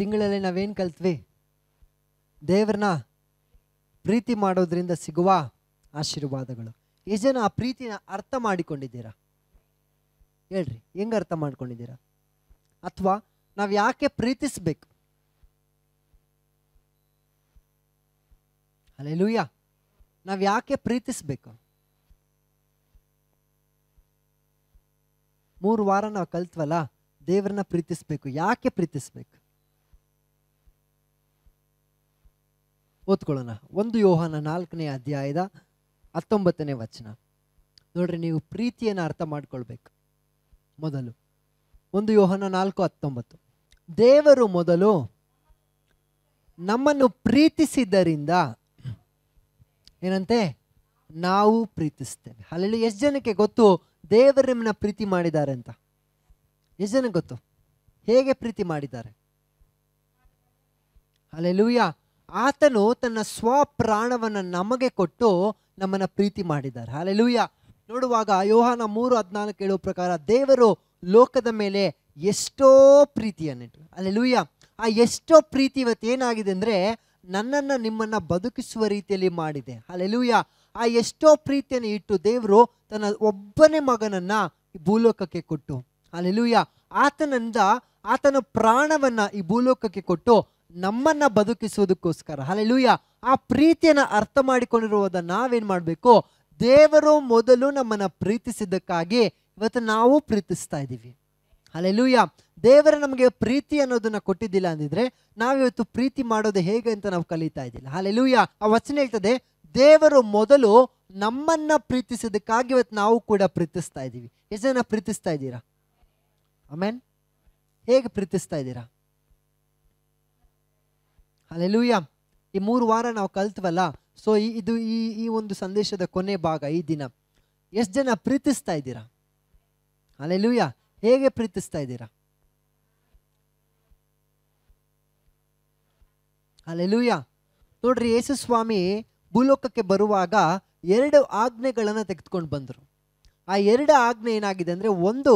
ತಿಂಗಳಲ್ಲಿ ನಾವೇನು ಕಲ್ತ್ವಿ ದೇವ್ರನ್ನ ಪ್ರೀತಿ ಮಾಡೋದ್ರಿಂದ ಸಿಗುವ ಆಶೀರ್ವಾದಗಳು ಈ ಜನ ಆ ಪ್ರೀತಿನ ಅರ್ಥ ಮಾಡಿಕೊಂಡಿದ್ದೀರಾ ಹೇಳ್ರಿ ಹೆಂಗೆ ಅರ್ಥ ಮಾಡ್ಕೊಂಡಿದ್ದೀರಾ ಅಥವಾ ನಾವು ಯಾಕೆ ಪ್ರೀತಿಸ್ಬೇಕು ಅಲ್ಲೇ ಲೂಯ್ಯ ನಾವು ಯಾಕೆ ಪ್ರೀತಿಸ್ಬೇಕು ಮೂರು ವಾರ ನಾವು ಕಲ್ತ್ವಲ್ಲ ದೇವ್ರನ್ನ ಪ್ರೀತಿಸ್ಬೇಕು ಯಾಕೆ ಪ್ರೀತಿಸ್ಬೇಕು ಓದ್ಕೊಳ್ಳೋಣ ಒಂದು ಯೋಹನ ನಾಲ್ಕನೇ ಅಧ್ಯಾಯದ ಹತ್ತೊಂಬತ್ತನೇ ವಚನ ನೋಡ್ರಿ ನೀವು ಪ್ರೀತಿಯನ್ನು ಅರ್ಥ ಮಾಡ್ಕೊಳ್ಬೇಕು ಮೊದಲು ಒಂದು ಯೋಹನ ನಾಲ್ಕು ಹತ್ತೊಂಬತ್ತು ದೇವರು ಮೊದಲು ನಮ್ಮನ್ನು ಪ್ರೀತಿಸಿದ್ದರಿಂದ ಏನಂತೆ ನಾವು ಪ್ರೀತಿಸ್ತೇವೆ ಅಲ್ಲಿ ಎಷ್ಟು ಜನಕ್ಕೆ ಗೊತ್ತು ದೇವರು ನಿಮ್ಮನ್ನ ಪ್ರೀತಿ ಮಾಡಿದ್ದಾರೆ ಅಂತ ಎಷ್ಟು ಜನಕ್ಕೆ ಗೊತ್ತು ಹೇಗೆ ಪ್ರೀತಿ ಮಾಡಿದ್ದಾರೆ ಅಲ್ಲೆಲ್ಲೂಯ್ಯ ಆತನು ತನ್ನ ಸ್ವಪ್ರಾಣವನ್ನು ನಮಗೆ ಕೊಟ್ಟು ನಮ್ಮನ್ನು ಪ್ರೀತಿ ಮಾಡಿದ್ದಾರೆ ಲೂಯ್ಯ ನೋಡುವಾಗ ಯೋಹಾನ ಮೂರು ಹದಿನಾಲ್ಕು ಹೇಳುವ ಪ್ರಕಾರ ದೇವರು ಲೋಕದ ಮೇಲೆ ಎಷ್ಟೋ ಪ್ರೀತಿಯನ್ನಿಟ್ಟು ಅಲ್ಲೆಲೂಯ್ಯ ಆ ಎಷ್ಟೋ ಪ್ರೀತಿ ಇವತ್ತು ಏನಾಗಿದೆ ಅಂದರೆ ನನ್ನನ್ನು ನಿಮ್ಮನ್ನು ಬದುಕಿಸುವ ರೀತಿಯಲ್ಲಿ ಮಾಡಿದೆ ಅಲ್ಲೆಲೂಯ್ಯ ಆ ಎಷ್ಟೋ ಪ್ರೀತಿಯನ್ನು ಇಟ್ಟು ದೇವರು ತನ್ನ ಒಬ್ಬನೇ ಮಗನನ್ನು ಭೂಲೋಕಕ್ಕೆ ಕೊಟ್ಟು ಅಲ್ಲೆಲೂಯ್ಯ ಆತನಿಂದ ಆತನ ಪ್ರಾಣವನ್ನು ಈ ಭೂಲೋಕಕ್ಕೆ ಕೊಟ್ಟು ನಮ್ಮನ್ನ ಬದುಕಿಸುವುದಕ್ಕೋಸ್ಕರ ಅಲ್ಲೆಲೂಯ ಆ ಪ್ರೀತಿಯನ್ನು ಅರ್ಥ ಮಾಡಿಕೊಂಡಿರುವುದನ್ನು ನಾವೇನ್ ಮಾಡಬೇಕು ದೇವರು ಮೊದಲು ನಮ್ಮನ್ನ ಪ್ರೀತಿಸಿದ್ದಕ್ಕಾಗಿ ಇವತ್ತು ನಾವು ಪ್ರೀತಿಸ್ತಾ ಇದ್ದೀವಿ ಅಲ್ಲೆಲೂಯ ದೇವರ ನಮಗೆ ಪ್ರೀತಿ ಅನ್ನೋದನ್ನ ಕೊಟ್ಟಿದ್ದಿಲ್ಲ ಅಂದಿದ್ರೆ ನಾವಿವತ್ತು ಪ್ರೀತಿ ಮಾಡೋದು ಹೇಗೆ ಅಂತ ನಾವು ಕಲಿತಾ ಇದ್ದಿಲ್ಲ ಅಲ್ಲೆಲೂಯ ಆ ವಚನ ಹೇಳ್ತದೆ ದೇವರು ಮೊದಲು ನಮ್ಮನ್ನ ಪ್ರೀತಿಸಿದ್ದಕ್ಕಾಗಿ ಇವತ್ತು ನಾವು ಕೂಡ ಪ್ರೀತಿಸ್ತಾ ಇದ್ದೀವಿ ಎಷ್ಟು ಜನ ಪ್ರೀತಿಸ್ತಾ ಇದ್ದೀರಾ ಆಮೇನ್ ಹೇಗೆ ಪ್ರೀತಿಸ್ತಾ ಇದ್ದೀರಾ ಅಲೆಲುಯ್ಯ ಈ ಮೂರು ವಾರ ನಾವು ಕಲ್ತ್ವಲ್ಲ ಸೊ ಇದು ಈ ಈ ಒಂದು ಸಂದೇಶದ ಕೊನೆ ಭಾಗ ಈ ದಿನ ಎಷ್ಟು ಜನ ಪ್ರೀತಿಸ್ತಾ ಇದ್ದೀರಾ ಅಲೆಲೂಯ ಹೇಗೆ ಪ್ರೀತಿಸ್ತಾ ಇದ್ದೀರಾ ಅಲೆಲೂಯ ನೋಡ್ರಿ ಯೇಸು ಸ್ವಾಮಿ ಭೂಲೋಕಕ್ಕೆ ಬರುವಾಗ ಎರಡು ಆಜ್ಞೆಗಳನ್ನು ತೆಗೆದುಕೊಂಡು ಬಂದರು ಆ ಎರಡು ಆಜ್ಞೆ ಏನಾಗಿದೆ ಅಂದರೆ ಒಂದು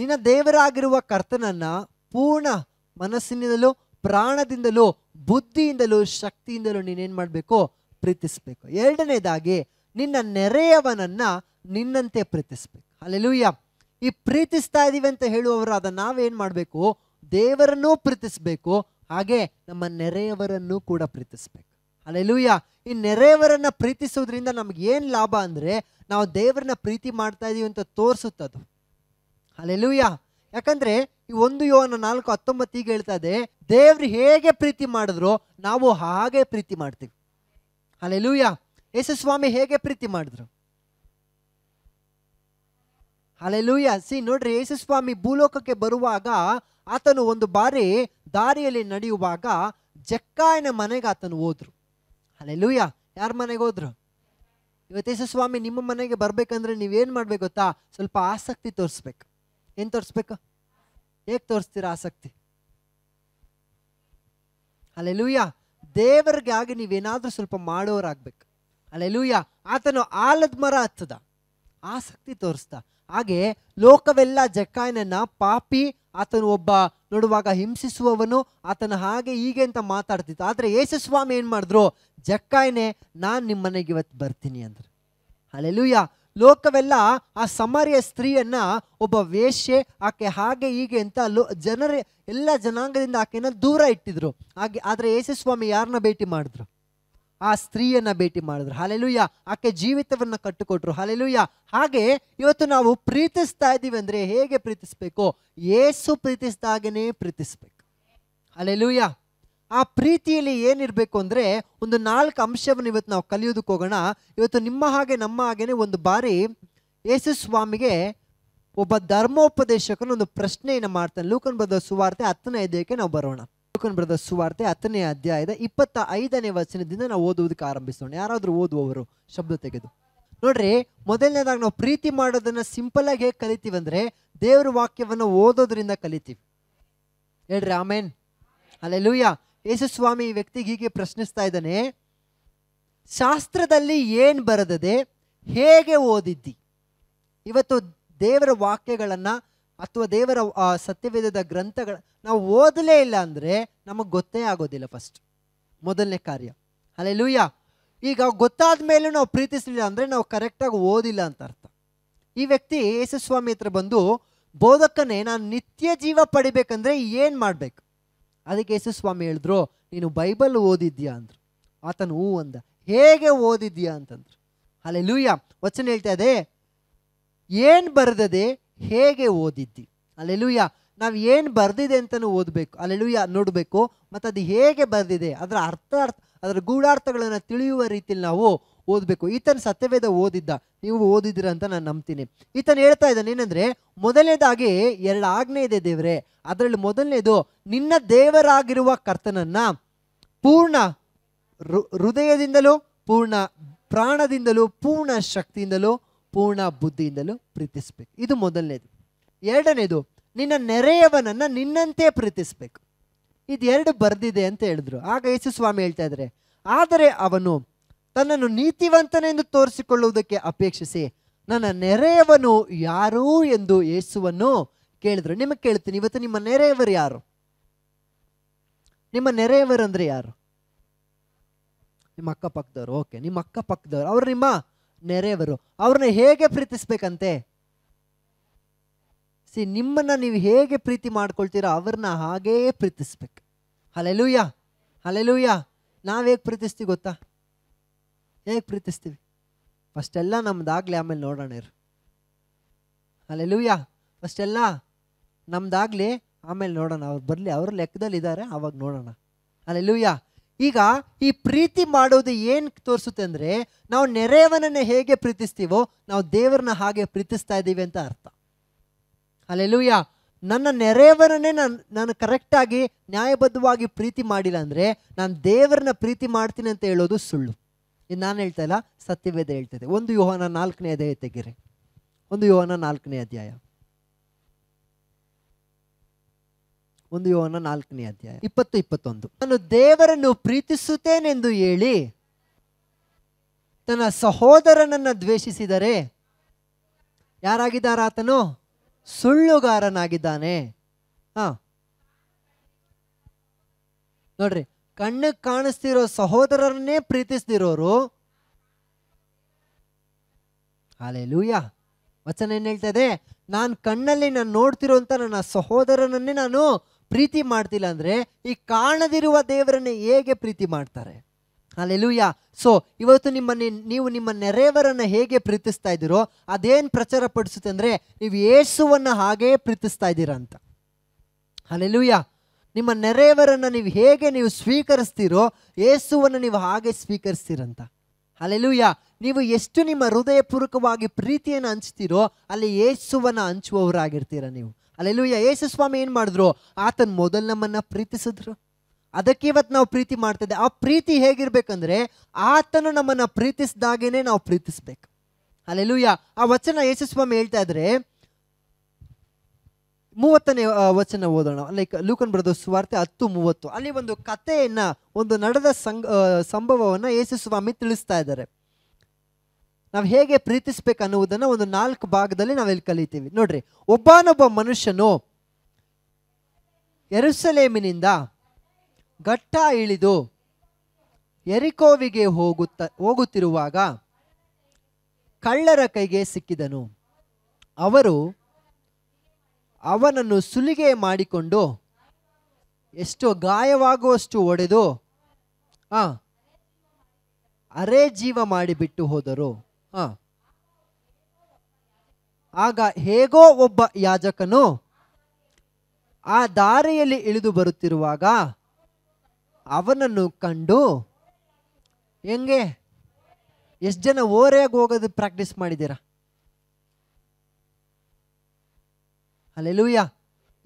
ನಿನ್ನ ದೇವರಾಗಿರುವ ಕರ್ತನನ್ನು ಪೂರ್ಣ ಮನಸ್ಸಿನಿಂದಲೂ ಪ್ರಾಣದಿಂದಲೂ ಬುದ್ಧಿಯಿಂದಲೂ ಶಕ್ತಿಯಿಂದಲೂ ನೀನೇನ್ ಮಾಡ್ಬೇಕು ಪ್ರೀತಿಸ್ಬೇಕು ಎರಡನೇದಾಗಿ ನಿನ್ನ ನೆರೆಯವನನ್ನ ನಿನ್ನಂತೆ ಪ್ರೀತಿಸ್ಬೇಕು ಅಲ್ಲೆಲ್ಲೂಯ್ಯ ಈ ಪ್ರೀತಿಸ್ತಾ ಇದ್ದೀವಿ ಅಂತ ಹೇಳುವವರು ಹೇಳುವವರಾದ ನಾವೇನ್ ಮಾಡ್ಬೇಕು ದೇವರನ್ನೂ ಪ್ರೀತಿಸ್ಬೇಕು ಹಾಗೆ ನಮ್ಮ ನೆರೆಯವರನ್ನು ಕೂಡ ಪ್ರೀತಿಸ್ಬೇಕು ಅಲ್ಲೆಲ್ಲೂಯ್ಯ ಈ ನೆರೆಯವರನ್ನ ಪ್ರೀತಿಸೋದ್ರಿಂದ ನಮ್ಗೆ ಏನು ಲಾಭ ಅಂದರೆ ನಾವು ದೇವರನ್ನ ಪ್ರೀತಿ ಮಾಡ್ತಾ ಇದೀವಿ ಅಂತ ತೋರಿಸುತ್ತದು ಅಲ್ಲೆಲ್ಲೂಯ್ಯ ಯಾಕಂದ್ರೆ ಈ ಒಂದು ಯೋನ ನಾಲ್ಕು ಹತ್ತೊಂಬತ್ತು ಈಗ ಹೇಳ್ತಾ ಇದೆ ದೇವ್ರು ಹೇಗೆ ಪ್ರೀತಿ ಮಾಡಿದ್ರು ನಾವು ಹಾಗೆ ಪ್ರೀತಿ ಮಾಡ್ತೀವಿ ಅಲ್ಲೆಲೂಯ ಯೇಸುಸ್ವಾಮಿ ಹೇಗೆ ಪ್ರೀತಿ ಮಾಡಿದ್ರು ಅಲ್ಲೆಲೂಯ ಸಿ ನೋಡ್ರಿ ಯೇಸುಸ್ವಾಮಿ ಭೂಲೋಕಕ್ಕೆ ಬರುವಾಗ ಆತನು ಒಂದು ಬಾರಿ ದಾರಿಯಲ್ಲಿ ನಡೆಯುವಾಗ ಜಕ್ಕಾಯನ ಮನೆಗೆ ಆತನು ಹೋದ್ರು ಅಲ್ಲೆಲೂಯ ಯಾರ ಮನೆಗೆ ಹೋದ್ರು ಇವತ್ತು ಯೇಸುಸ್ವಾಮಿ ನಿಮ್ಮ ಮನೆಗೆ ಬರ್ಬೇಕಂದ್ರೆ ನೀವೇನು ಮಾಡ್ಬೇಕು ಗೊತ್ತಾ ಸ್ವಲ್ಪ ಆಸಕ್ತಿ ತೋರಿಸ್ಬೇಕು ಏನ್ ತೋರಿಸ್ಬೇಕು ಹೇಗೆ ತೋರಿಸ್ತೀರ ಆಸಕ್ತಿ ಅಲ್ಲೆಲೂಯ್ಯ ಆಗಿ ನೀವೇನಾದ್ರೂ ಸ್ವಲ್ಪ ಮಾಡೋರಾಗ್ಬೇಕು ಅಲ್ಲೆಲ್ಲೂಯ್ಯ ಆತನು ಆಲದ ಮರ ಹತ್ತದ ಆಸಕ್ತಿ ತೋರಿಸ್ದ ಹಾಗೆ ಲೋಕವೆಲ್ಲ ಜಕ್ಕಾಯನನ್ನ ಪಾಪಿ ಆತನು ಒಬ್ಬ ನೋಡುವಾಗ ಹಿಂಸಿಸುವವನು ಆತನ ಹಾಗೆ ಹೀಗೆ ಅಂತ ಮಾತಾಡ್ತಿತ್ತು ಆದರೆ ಸ್ವಾಮಿ ಏನು ಮಾಡಿದ್ರು ಜಕ್ಕಾಯನೆ ನಾನು ನಿಮ್ಮ ಮನೆಗೆ ಇವತ್ತು ಬರ್ತೀನಿ ಅಂದರು ಅಲ್ಲೆಲ್ಲೂಯ್ಯ ಲೋಕವೆಲ್ಲ ಆ ಸಮರ್ಯ ಸ್ತ್ರೀಯನ್ನ ಒಬ್ಬ ವೇಶ್ಯೆ ಆಕೆ ಹಾಗೆ ಹೀಗೆ ಅಂತ ಲೋ ಜನರ ಎಲ್ಲ ಜನಾಂಗದಿಂದ ಆಕೆಯನ್ನ ದೂರ ಇಟ್ಟಿದ್ರು ಹಾಗೆ ಆದ್ರೆ ಯೇಸು ಸ್ವಾಮಿ ಯಾರನ್ನ ಭೇಟಿ ಮಾಡಿದ್ರು ಆ ಸ್ತ್ರೀಯನ್ನ ಭೇಟಿ ಮಾಡಿದ್ರು ಹಾಲೆಲುಯ್ಯ ಆಕೆ ಜೀವಿತವನ್ನ ಕಟ್ಟುಕೊಟ್ರು ಹಾಲೆಲುಯ್ಯ ಹಾಗೆ ಇವತ್ತು ನಾವು ಪ್ರೀತಿಸ್ತಾ ಇದ್ದೀವಿ ಅಂದ್ರೆ ಹೇಗೆ ಪ್ರೀತಿಸ್ಬೇಕು ಏಸು ಪ್ರೀತಿಸಿದ ಪ್ರೀತಿಸ್ಬೇಕು ಹಾಲೆಲುಯ್ಯ ಆ ಪ್ರೀತಿಯಲ್ಲಿ ಏನಿರಬೇಕು ಅಂದರೆ ಒಂದು ನಾಲ್ಕು ಅಂಶವನ್ನು ಇವತ್ತು ನಾವು ಕಲಿಯೋದಕ್ಕೆ ಹೋಗೋಣ ಇವತ್ತು ನಿಮ್ಮ ಹಾಗೆ ನಮ್ಮ ಹಾಗೆಯೇ ಒಂದು ಬಾರಿ ಯೇಸು ಸ್ವಾಮಿಗೆ ಒಬ್ಬ ಧರ್ಮೋಪದೇಶಕನ ಒಂದು ಪ್ರಶ್ನೆಯನ್ನು ಮಾಡ್ತಾನೆ ಲೂಕನ್ ಬ್ರದರ್ ಸುವಾರ್ತೆ ಹತ್ತನೇ ಅಧ್ಯಾಯಕ್ಕೆ ನಾವು ಬರೋಣ ಲೂಕನ್ ಬ್ರದರ್ ಸುವಾರ್ತೆ ಹತ್ತನೇ ಅಧ್ಯಾಯದ ಇಪ್ಪತ್ತ ಐದನೇ ವಚನದಿಂದ ನಾವು ಓದುವುದಕ್ಕೆ ಆರಂಭಿಸೋಣ ಯಾರಾದರೂ ಓದುವವರು ಶಬ್ದ ತೆಗೆದು ನೋಡ್ರಿ ಮೊದಲನೇದಾಗಿ ನಾವು ಪ್ರೀತಿ ಮಾಡೋದನ್ನು ಸಿಂಪಲಾಗಿ ಹೇಗೆ ಕಲಿತೀವಿ ಅಂದರೆ ದೇವ್ರ ವಾಕ್ಯವನ್ನು ಓದೋದ್ರಿಂದ ಕಲಿತೀವಿ ಹೇಳ್ರಿ ಆಮೇನ್ ಅಲ್ಲೇ ಲೂಯ್ಯ ಯೇಸುಸ್ವಾಮಿ ಈ ವ್ಯಕ್ತಿಗೆ ಹೀಗೆ ಪ್ರಶ್ನಿಸ್ತಾ ಇದ್ದಾನೆ ಶಾಸ್ತ್ರದಲ್ಲಿ ಏನು ಬರೆದದೆ ಹೇಗೆ ಓದಿದ್ದಿ ಇವತ್ತು ದೇವರ ವಾಕ್ಯಗಳನ್ನು ಅಥವಾ ದೇವರ ಸತ್ಯವೇದದ ಗ್ರಂಥಗಳ ನಾವು ಓದಲೇ ಇಲ್ಲ ಅಂದರೆ ನಮಗೆ ಗೊತ್ತೇ ಆಗೋದಿಲ್ಲ ಫಸ್ಟ್ ಮೊದಲನೇ ಕಾರ್ಯ ಅಲ್ಲೇ ಲೂಯ್ಯ ಈಗ ಗೊತ್ತಾದ ಮೇಲೆ ನಾವು ಪ್ರೀತಿಸಲಿಲ್ಲ ಅಂದರೆ ನಾವು ಕರೆಕ್ಟಾಗಿ ಓದಿಲ್ಲ ಅಂತ ಅರ್ಥ ಈ ವ್ಯಕ್ತಿ ಯೇಸುಸ್ವಾಮಿ ಹತ್ರ ಬಂದು ಬೋಧಕನೇ ನಾನು ನಿತ್ಯ ಜೀವ ಪಡಿಬೇಕಂದ್ರೆ ಏನು ಮಾಡಬೇಕು ಅದಕ್ಕೆ ಸ್ವಾಮಿ ಹೇಳಿದ್ರು ನೀನು ಬೈಬಲ್ ಓದಿದ್ಯಾ ಅಂದರು ಆತನು ಹೂ ಅಂದ ಹೇಗೆ ಓದಿದ್ಯಾ ಅಂತಂದ್ರು ಅಲ್ಲೇ ಲೂಯ್ಯ ವಚನ ಹೇಳ್ತಾ ಇದೆ ಏನು ಬರ್ದಿದೆ ಹೇಗೆ ಓದಿದ್ದಿ ಅಲ್ಲೇ ಲೂಯ್ಯ ನಾವು ಏನು ಬರೆದಿದೆ ಅಂತಲೂ ಓದಬೇಕು ಅಲ್ಲೆಲುಯ್ಯ ನೋಡಬೇಕು ಮತ್ತು ಅದು ಹೇಗೆ ಬರೆದಿದೆ ಅದರ ಅರ್ಥ ಅರ್ಥ ಅದರ ಗೂಢಾರ್ಥಗಳನ್ನು ತಿಳಿಯುವ ರೀತಿಯಲ್ಲಿ ನಾವು ಓದಬೇಕು ಈತನ ಸತ್ಯವೇದ ಓದಿದ್ದ ನೀವು ಓದಿದ್ದೀರ ಅಂತ ನಾನು ನಂಬ್ತೀನಿ ಈತನ ಹೇಳ್ತಾ ಇದ್ದಾನೆ ಏನಂದರೆ ಮೊದಲನೇದಾಗಿ ಎರಡು ಆಜ್ಞೆ ಇದೆ ದೇವರೇ ಅದರಲ್ಲಿ ಮೊದಲನೇದು ನಿನ್ನ ದೇವರಾಗಿರುವ ಕರ್ತನನ್ನು ಪೂರ್ಣ ಹೃದಯದಿಂದಲೂ ಪೂರ್ಣ ಪ್ರಾಣದಿಂದಲೂ ಪೂರ್ಣ ಶಕ್ತಿಯಿಂದಲೂ ಪೂರ್ಣ ಬುದ್ಧಿಯಿಂದಲೂ ಪ್ರೀತಿಸ್ಬೇಕು ಇದು ಮೊದಲನೇದು ಎರಡನೇದು ನಿನ್ನ ನೆರೆಯವನನ್ನು ನಿನ್ನಂತೆ ಪ್ರೀತಿಸ್ಬೇಕು ಇದೆರಡು ಬರೆದಿದೆ ಅಂತ ಹೇಳಿದ್ರು ಆಗ ಯೇಸು ಸ್ವಾಮಿ ಹೇಳ್ತಾ ಇದ್ದಾರೆ ಆದರೆ ಅವನು ತನ್ನನ್ನು ನೀತಿವಂತನೆಂದು ತೋರಿಸಿಕೊಳ್ಳುವುದಕ್ಕೆ ಅಪೇಕ್ಷಿಸಿ ನನ್ನ ನೆರೆಯವನು ಯಾರು ಎಂದು ಯೇಸುವನ್ನು ಕೇಳಿದ್ರು ನಿಮಗೆ ಕೇಳ್ತೀನಿ ಇವತ್ತು ನಿಮ್ಮ ನೆರೆಯವರು ಯಾರು ನಿಮ್ಮ ನೆರೆಯವರು ಅಂದರೆ ಯಾರು ನಿಮ್ಮ ಅಕ್ಕಪಕ್ಕದವರು ಓಕೆ ನಿಮ್ಮ ಅಕ್ಕಪಕ್ಕದವರು ಅವರು ನಿಮ್ಮ ನೆರೆಯವರು ಅವ್ರನ್ನ ಹೇಗೆ ಪ್ರೀತಿಸ್ಬೇಕಂತೆ ಸಿ ನಿಮ್ಮನ್ನ ನೀವು ಹೇಗೆ ಪ್ರೀತಿ ಮಾಡ್ಕೊಳ್ತೀರೋ ಅವ್ರನ್ನ ಹಾಗೇ ಪ್ರೀತಿಸ್ಬೇಕು ಹಲೆಲೂಯ ಹಲೆಲೂಯ್ಯ ನಾವು ಹೇಗೆ ಪ್ರೀತಿಸ್ತೀವಿ ಗೊತ್ತಾ ಹೇಗೆ ಪ್ರೀತಿಸ್ತೀವಿ ಫಸ್ಟ್ ಎಲ್ಲ ನಮ್ದಾಗಲಿ ಆಮೇಲೆ ನೋಡೋಣ ಇರು ಅಲ್ಲೆಲ್ಲೂಯ್ಯ ಫಸ್ಟ್ ಎಲ್ಲ ನಮ್ದಾಗಲಿ ಆಮೇಲೆ ನೋಡೋಣ ಅವ್ರು ಬರಲಿ ಅವ್ರ ಲೆಕ್ಕದಲ್ಲಿ ಇದ್ದಾರೆ ಆವಾಗ ನೋಡೋಣ ಲೂಯ್ಯ ಈಗ ಈ ಪ್ರೀತಿ ಮಾಡೋದು ಏನು ತೋರಿಸುತ್ತೆ ಅಂದರೆ ನಾವು ನೆರೆಯವನನ್ನು ಹೇಗೆ ಪ್ರೀತಿಸ್ತೀವೋ ನಾವು ದೇವರನ್ನ ಹಾಗೆ ಪ್ರೀತಿಸ್ತಾ ಇದ್ದೀವಿ ಅಂತ ಅರ್ಥ ಅಲ್ಲೆಲ್ಲೂಯ್ಯ ನನ್ನ ನೆರೆಯವರನ್ನೇ ನಾನು ನಾನು ಕರೆಕ್ಟಾಗಿ ನ್ಯಾಯಬದ್ಧವಾಗಿ ಪ್ರೀತಿ ಮಾಡಿಲ್ಲ ಅಂದರೆ ನಾನು ದೇವರನ್ನ ಪ್ರೀತಿ ಮಾಡ್ತೀನಿ ಅಂತ ಹೇಳೋದು ಸುಳ್ಳು ಇನ್ನು ನಾನು ಹೇಳ್ತಾ ಇಲ್ಲ ಸತ್ಯವೇದ ಹೇಳ್ತದೆ ಒಂದು ಯೋಹನ ನಾಲ್ಕನೇ ಅಧ್ಯಾಯ ತೆಗಿರಿ ಒಂದು ಯೋಹನ ನಾಲ್ಕನೇ ಅಧ್ಯಾಯ ಒಂದು ಯೋಹನ ನಾಲ್ಕನೇ ಅಧ್ಯಾಯ ಇಪ್ಪತ್ತು ಇಪ್ಪತ್ತೊಂದು ನಾನು ದೇವರನ್ನು ಪ್ರೀತಿಸುತ್ತೇನೆಂದು ಹೇಳಿ ತನ್ನ ಸಹೋದರನನ್ನು ದ್ವೇಷಿಸಿದರೆ ಆತನು ಸುಳ್ಳುಗಾರನಾಗಿದ್ದಾನೆ ಹಾ ನೋಡ್ರಿ ಕಣ್ಣು ಕಾಣಿಸ್ತಿರೋ ಸಹೋದರರನ್ನೇ ಪ್ರೀತಿಸ್ತಿರೋರು ಅಲೆ ಲೂಯ ವಚನ ಏನು ಹೇಳ್ತದೆ ನಾನು ಕಣ್ಣಲ್ಲಿ ನಾನು ನೋಡ್ತಿರೋಂಥ ನನ್ನ ಸಹೋದರನನ್ನೇ ನಾನು ಪ್ರೀತಿ ಮಾಡ್ತಿಲ್ಲ ಅಂದರೆ ಈ ಕಾಣದಿರುವ ದೇವರನ್ನೇ ಹೇಗೆ ಪ್ರೀತಿ ಮಾಡ್ತಾರೆ ಅಲ್ಲೆಲೂಯ ಸೊ ಇವತ್ತು ನಿಮ್ಮ ನೀವು ನಿಮ್ಮ ನೆರೆಯವರನ್ನು ಹೇಗೆ ಪ್ರೀತಿಸ್ತಾ ಇದ್ದೀರೋ ಅದೇನ್ ಪ್ರಚಾರ ಪಡಿಸುತ್ತೆ ಅಂದರೆ ನೀವು ಯೇಸುವನ್ನ ಹಾಗೇ ಪ್ರೀತಿಸ್ತಾ ಇದ್ದೀರಾ ಅಂತ ಲೂಯ್ಯ ನಿಮ್ಮ ನೆರೆಯವರನ್ನು ನೀವು ಹೇಗೆ ನೀವು ಸ್ವೀಕರಿಸ್ತೀರೋ ಯೇಸುವನ್ನು ನೀವು ಹಾಗೆ ಸ್ವೀಕರಿಸ್ತೀರಂತ ಅಲ್ಲೆಲೂಯ್ಯ ನೀವು ಎಷ್ಟು ನಿಮ್ಮ ಹೃದಯಪೂರ್ವಕವಾಗಿ ಪ್ರೀತಿಯನ್ನು ಹಂಚ್ತೀರೋ ಅಲ್ಲಿ ಯೇಸುವನ್ನು ಹಂಚುವವರಾಗಿರ್ತೀರ ನೀವು ಅಲ್ಲೆಲೂಯ್ಯ ಯೇಸು ಸ್ವಾಮಿ ಏನು ಮಾಡಿದ್ರು ಆತನ ಮೊದಲು ನಮ್ಮನ್ನು ಪ್ರೀತಿಸಿದ್ರು ಅದಕ್ಕೆ ಇವತ್ತು ನಾವು ಪ್ರೀತಿ ಮಾಡ್ತಿದ್ದೆ ಆ ಪ್ರೀತಿ ಹೇಗಿರ್ಬೇಕಂದ್ರೆ ಆತನು ನಮ್ಮನ್ನು ಪ್ರೀತಿಸಿದಾಗೇನೆ ನಾವು ಪ್ರೀತಿಸ್ಬೇಕು ಅಲ್ಲೆಲ್ಲೂಯ್ಯ ಆ ವಚನ ಯೇಸು ಸ್ವಾಮಿ ಹೇಳ್ತಾ ಇದ್ರೆ ಮೂವತ್ತನೇ ವಚನ ಓದೋಣ ಲೈಕ್ ಲೂಕನ್ ಬರೆದ ಸುವಾರ್ತೆ ಹತ್ತು ಮೂವತ್ತು ಅಲ್ಲಿ ಒಂದು ಕಥೆಯನ್ನ ಒಂದು ನಡೆದ ಸಂಘ ಸಂಭವವನ್ನ ಯೇಸು ಸ್ವಾಮಿ ತಿಳಿಸ್ತಾ ಇದ್ದಾರೆ ನಾವು ಹೇಗೆ ಪ್ರೀತಿಸ್ಬೇಕು ಅನ್ನುವುದನ್ನು ಒಂದು ನಾಲ್ಕು ಭಾಗದಲ್ಲಿ ನಾವಿಲ್ಲಿ ಕಲಿತೀವಿ ನೋಡ್ರಿ ಒಬ್ಬನೊಬ್ಬ ಮನುಷ್ಯನು ಎರುಸಲೇಮಿನಿಂದ ಘಟ್ಟ ಇಳಿದು ಎರಿಕೋವಿಗೆ ಹೋಗುತ್ತ ಹೋಗುತ್ತಿರುವಾಗ ಕಳ್ಳರ ಕೈಗೆ ಸಿಕ್ಕಿದನು ಅವರು ಅವನನ್ನು ಸುಲಿಗೆ ಮಾಡಿಕೊಂಡು ಎಷ್ಟು ಗಾಯವಾಗುವಷ್ಟು ಒಡೆದು ಆ ಅರೆ ಜೀವ ಮಾಡಿಬಿಟ್ಟು ಹೋದರು ಆ ಆಗ ಹೇಗೋ ಒಬ್ಬ ಯಾಜಕನು ಆ ದಾರಿಯಲ್ಲಿ ಇಳಿದು ಬರುತ್ತಿರುವಾಗ ಅವನನ್ನು ಕಂಡು ಹೆಂಗೆ ಎಷ್ಟು ಜನ ಓರೆಯಾಗಿ ಹೋಗೋದು ಪ್ರಾಕ್ಟೀಸ್ ಮಾಡಿದ್ದೀರಾ ಅಲ್ಲೆಲ್ಲೂಯ್ಯ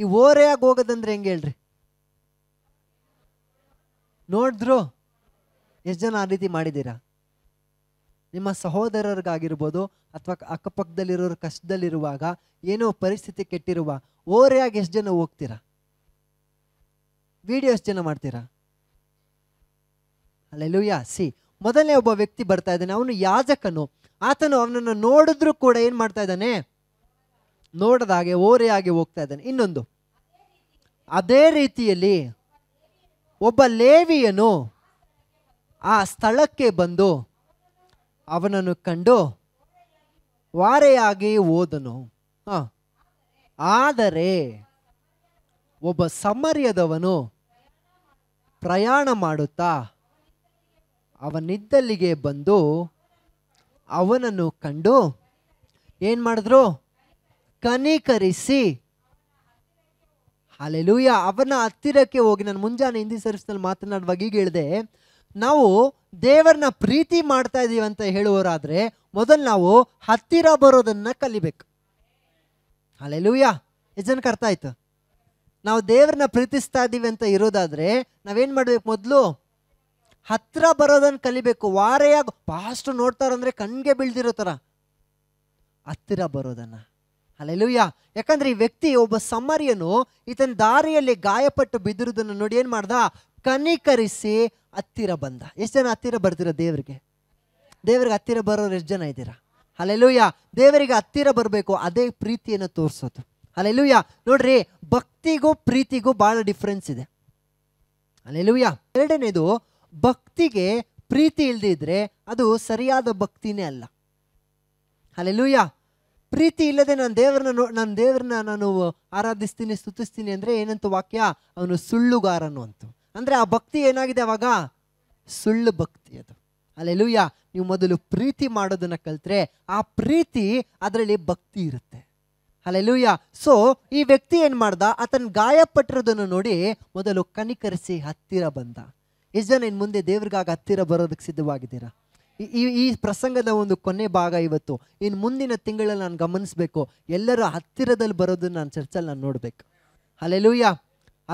ಈ ಓರೆಯಾಗಿ ಆಗಿ ಹೋಗೋದಂದ್ರೆ ಹೆಂಗೆ ಹೇಳ್ರಿ ನೋಡಿದ್ರು ಎಷ್ಟು ಜನ ಆ ರೀತಿ ಮಾಡಿದ್ದೀರಾ ನಿಮ್ಮ ಸಹೋದರರಿಗಾಗಿರ್ಬೋದು ಅಥವಾ ಅಕ್ಕಪಕ್ಕದಲ್ಲಿರೋರು ಕಷ್ಟದಲ್ಲಿರುವಾಗ ಏನೋ ಪರಿಸ್ಥಿತಿ ಕೆಟ್ಟಿರುವ ಓರೆಯಾಗಿ ಎಷ್ಟು ಜನ ಹೋಗ್ತೀರಾ ವಿಡಿಯೋ ಎಷ್ಟು ಜನ ಮಾಡ್ತೀರಾ ಅಲ್ಲೆಲ್ಲೂಯ್ಯ ಸಿ ಮೊದಲನೇ ಒಬ್ಬ ವ್ಯಕ್ತಿ ಬರ್ತಾ ಇದ್ದಾನೆ ಅವನು ಯಾಜಕನು ಆತನು ಅವನನ್ನು ನೋಡಿದ್ರೂ ಕೂಡ ಏನು ಮಾಡ್ತಾ ಇದ್ದಾನೆ ನೋಡದ ಹಾಗೆ ಓರೆಯಾಗಿ ಹೋಗ್ತಾ ಇದ್ದಾನೆ ಇನ್ನೊಂದು ಅದೇ ರೀತಿಯಲ್ಲಿ ಒಬ್ಬ ಲೇವಿಯನು ಆ ಸ್ಥಳಕ್ಕೆ ಬಂದು ಅವನನ್ನು ಕಂಡು ವಾರೆಯಾಗಿ ಓದನು ಹಾಂ ಆದರೆ ಒಬ್ಬ ಸಮರ್ಯದವನು ಪ್ರಯಾಣ ಮಾಡುತ್ತಾ ಅವನಿದ್ದಲ್ಲಿಗೆ ಬಂದು ಅವನನ್ನು ಕಂಡು ಏನು ಮಾಡಿದ್ರು ಕನಿಕರಿಸಿ ಅಲ್ಲೆಲೂಯ ಅವನ ಹತ್ತಿರಕ್ಕೆ ಹೋಗಿ ನಾನು ಮುಂಜಾನೆ ಹಿಂದಿ ಸರ್ವಿಸ್ನಲ್ಲಿ ಮಾತನಾಡುವಾಗ ಈಗ ಹೇಳಿದೆ ನಾವು ದೇವರನ್ನ ಪ್ರೀತಿ ಮಾಡ್ತಾ ಇದ್ದೀವಿ ಅಂತ ಹೇಳುವವರಾದರೆ ಮೊದಲು ನಾವು ಹತ್ತಿರ ಬರೋದನ್ನು ಕಲಿಬೇಕು ಅಲ್ಲೆಲೂಯ ಎಷ್ಟು ಜನಕ್ಕೆ ಅರ್ಥ ನಾವು ದೇವ್ರನ್ನ ಪ್ರೀತಿಸ್ತಾ ಇದ್ದೀವಿ ಅಂತ ಇರೋದಾದರೆ ನಾವೇನು ಮಾಡಬೇಕು ಮೊದಲು ಹತ್ತಿರ ಬರೋದನ್ನು ಕಲಿಬೇಕು ವಾರೆಯಾಗ ಪಾಸ್ಟ್ ನೋಡ್ತಾರಂದ್ರೆ ಕಣ್ಗೆ ಬೀಳ್ದಿರೋ ಥರ ಹತ್ತಿರ ಬರೋದನ್ನು ಅಲ್ಲೆಲ್ಲೂಯ್ಯ ಯಾಕಂದ್ರೆ ಈ ವ್ಯಕ್ತಿ ಒಬ್ಬ ಸಮ್ಮರಿಯನು ಈತನ ದಾರಿಯಲ್ಲಿ ಗಾಯಪಟ್ಟು ಬಿದ್ದಿರುವುದನ್ನು ನೋಡಿ ಏನು ಮಾಡ್ದ ಕನಿಕರಿಸಿ ಹತ್ತಿರ ಬಂದ ಎಷ್ಟು ಜನ ಹತ್ತಿರ ಬರ್ತೀರ ದೇವರಿಗೆ ದೇವರಿಗೆ ಹತ್ತಿರ ಬರೋರು ಎಷ್ಟು ಜನ ಇದ್ದೀರಾ ಅಲ್ಲೆಲ್ಲೂಯ್ಯ ದೇವರಿಗೆ ಹತ್ತಿರ ಬರಬೇಕು ಅದೇ ಪ್ರೀತಿಯನ್ನು ತೋರಿಸೋದು ಅಲ್ಲೆಲ್ಲೂಯ್ಯ ನೋಡ್ರಿ ಭಕ್ತಿಗೂ ಪ್ರೀತಿಗೂ ಭಾಳ ಡಿಫ್ರೆನ್ಸ್ ಇದೆ ಅಲ್ಲೆಲ್ಲೂಯ್ಯ ಎರಡನೇದು ಭಕ್ತಿಗೆ ಪ್ರೀತಿ ಇಲ್ದಿದ್ರೆ ಅದು ಸರಿಯಾದ ಭಕ್ತಿನೇ ಅಲ್ಲ ಅಲ್ಲೆಲ್ಲೂಯ್ಯ ಪ್ರೀತಿ ಇಲ್ಲದೆ ನಾನು ದೇವರನ್ನ ನನ್ನ ದೇವರನ್ನ ನಾನು ಆರಾಧಿಸ್ತೀನಿ ಸ್ತುತಿಸ್ತೀನಿ ಅಂದರೆ ಏನಂತ ವಾಕ್ಯ ಅವನು ಸುಳ್ಳುಗಾರನು ಅಂತು ಅಂದರೆ ಆ ಭಕ್ತಿ ಏನಾಗಿದೆ ಅವಾಗ ಸುಳ್ಳು ಭಕ್ತಿ ಅದು ಅಲ್ಲೆಲ್ಲೂಯ್ಯ ನೀವು ಮೊದಲು ಪ್ರೀತಿ ಮಾಡೋದನ್ನು ಕಲಿತ್ರೆ ಆ ಪ್ರೀತಿ ಅದರಲ್ಲಿ ಭಕ್ತಿ ಇರುತ್ತೆ ಅಲ್ಲೆಲ್ಲೂಯ್ಯ ಸೊ ಈ ವ್ಯಕ್ತಿ ಏನು ಮಾಡ್ದ ಆತನ ಗಾಯಪಟ್ಟಿರೋದನ್ನು ನೋಡಿ ಮೊದಲು ಕನಿಕರಿಸಿ ಹತ್ತಿರ ಬಂದ ಎಷ್ಟು ಜನ ಇನ್ನು ಮುಂದೆ ದೇವ್ರಿಗಾಗಿ ಹತ್ತಿರ ಬರೋದಕ್ಕೆ ಸಿದ್ಧವಾಗಿದ್ದೀರಾ ಈ ಈ ಪ್ರಸಂಗದ ಒಂದು ಕೊನೆ ಭಾಗ ಇವತ್ತು ಇನ್ನು ಮುಂದಿನ ತಿಂಗಳಲ್ಲಿ ನಾನು ಗಮನಿಸಬೇಕು ಎಲ್ಲರೂ ಹತ್ತಿರದಲ್ಲಿ ಬರೋದನ್ನ ನಾನು ಚರ್ಚಲ್ಲಿ ನಾನು ನೋಡಬೇಕು ಅಲ್ಲೆಲೂಯ್ಯ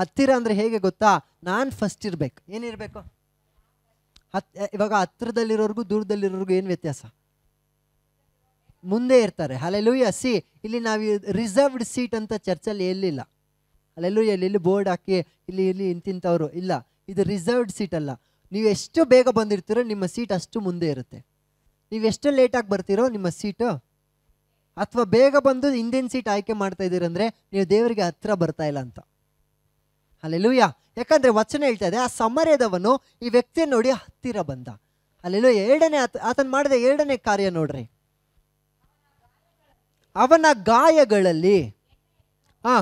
ಹತ್ತಿರ ಅಂದರೆ ಹೇಗೆ ಗೊತ್ತಾ ನಾನು ಫಸ್ಟ್ ಇರಬೇಕು ಏನಿರಬೇಕು ಹತ್ ಇವಾಗ ಹತ್ತಿರದಲ್ಲಿರೋರ್ಗು ದೂರದಲ್ಲಿರೋರ್ಗು ಏನು ವ್ಯತ್ಯಾಸ ಮುಂದೆ ಇರ್ತಾರೆ ಅಲ್ಲೆಲೂಯ್ಯ ಸಿ ಇಲ್ಲಿ ನಾವು ರಿಸರ್ವ್ಡ್ ಸೀಟ್ ಅಂತ ಚರ್ಚಲ್ಲಿ ಎಲ್ಲಿಲ್ಲ ಅಲ್ಲೆಲ್ಲೂ ಇಲ್ಲಿ ಬೋರ್ಡ್ ಹಾಕಿ ಇಲ್ಲಿ ಇಲ್ಲಿ ಇಂತಿಂಥವ್ರು ಇಲ್ಲ ಇದು ರಿಸರ್ವ್ಡ್ ಸೀಟ್ ಅಲ್ಲ ನೀವು ಎಷ್ಟು ಬೇಗ ಬಂದಿರ್ತೀರೋ ನಿಮ್ಮ ಸೀಟ್ ಅಷ್ಟು ಮುಂದೆ ಇರುತ್ತೆ ನೀವು ಎಷ್ಟು ಲೇಟಾಗಿ ಬರ್ತೀರೋ ನಿಮ್ಮ ಸೀಟು ಅಥವಾ ಬೇಗ ಬಂದು ಹಿಂದಿನ ಸೀಟ್ ಆಯ್ಕೆ ಮಾಡ್ತಾ ಇದ್ದೀರಂದರೆ ನೀವು ದೇವರಿಗೆ ಹತ್ತಿರ ಬರ್ತಾ ಇಲ್ಲ ಅಂತ ಯಾ ಯಾಕಂದರೆ ವಚನ ಹೇಳ್ತಾ ಇದೆ ಆ ಸಮರ್ಯದವನು ಈ ವ್ಯಕ್ತಿಯ ನೋಡಿ ಹತ್ತಿರ ಬಂದ ಅಲ್ಲೆಲ್ಲೂ ಎರಡನೇ ಆತ ಆತನ ಮಾಡಿದ ಎರಡನೇ ಕಾರ್ಯ ನೋಡ್ರಿ ಅವನ ಗಾಯಗಳಲ್ಲಿ ಆ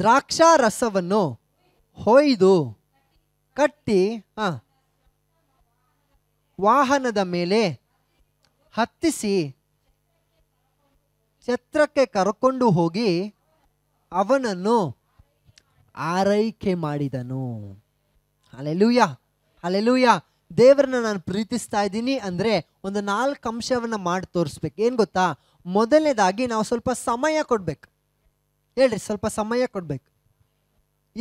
ದ್ರಾಕ್ಷಾರಸವನ್ನು ಹೊಯ್ದು ಕಟ್ಟಿ ವಾಹನದ ಮೇಲೆ ಹತ್ತಿಸಿ ಛತ್ರಕ್ಕೆ ಕರ್ಕೊಂಡು ಹೋಗಿ ಅವನನ್ನು ಆರೈಕೆ ಮಾಡಿದನು ಅಲೆಲೂಯ ಅಲೆಲೂಯ ದೇವರನ್ನ ನಾನು ಪ್ರೀತಿಸ್ತಾ ಇದ್ದೀನಿ ಅಂದರೆ ಒಂದು ನಾಲ್ಕು ಅಂಶವನ್ನು ಮಾಡಿ ತೋರಿಸ್ಬೇಕು ಏನು ಗೊತ್ತಾ ಮೊದಲನೇದಾಗಿ ನಾವು ಸ್ವಲ್ಪ ಸಮಯ ಕೊಡಬೇಕು ಹೇಳ್ರಿ ಸ್ವಲ್ಪ ಸಮಯ ಕೊಡಬೇಕು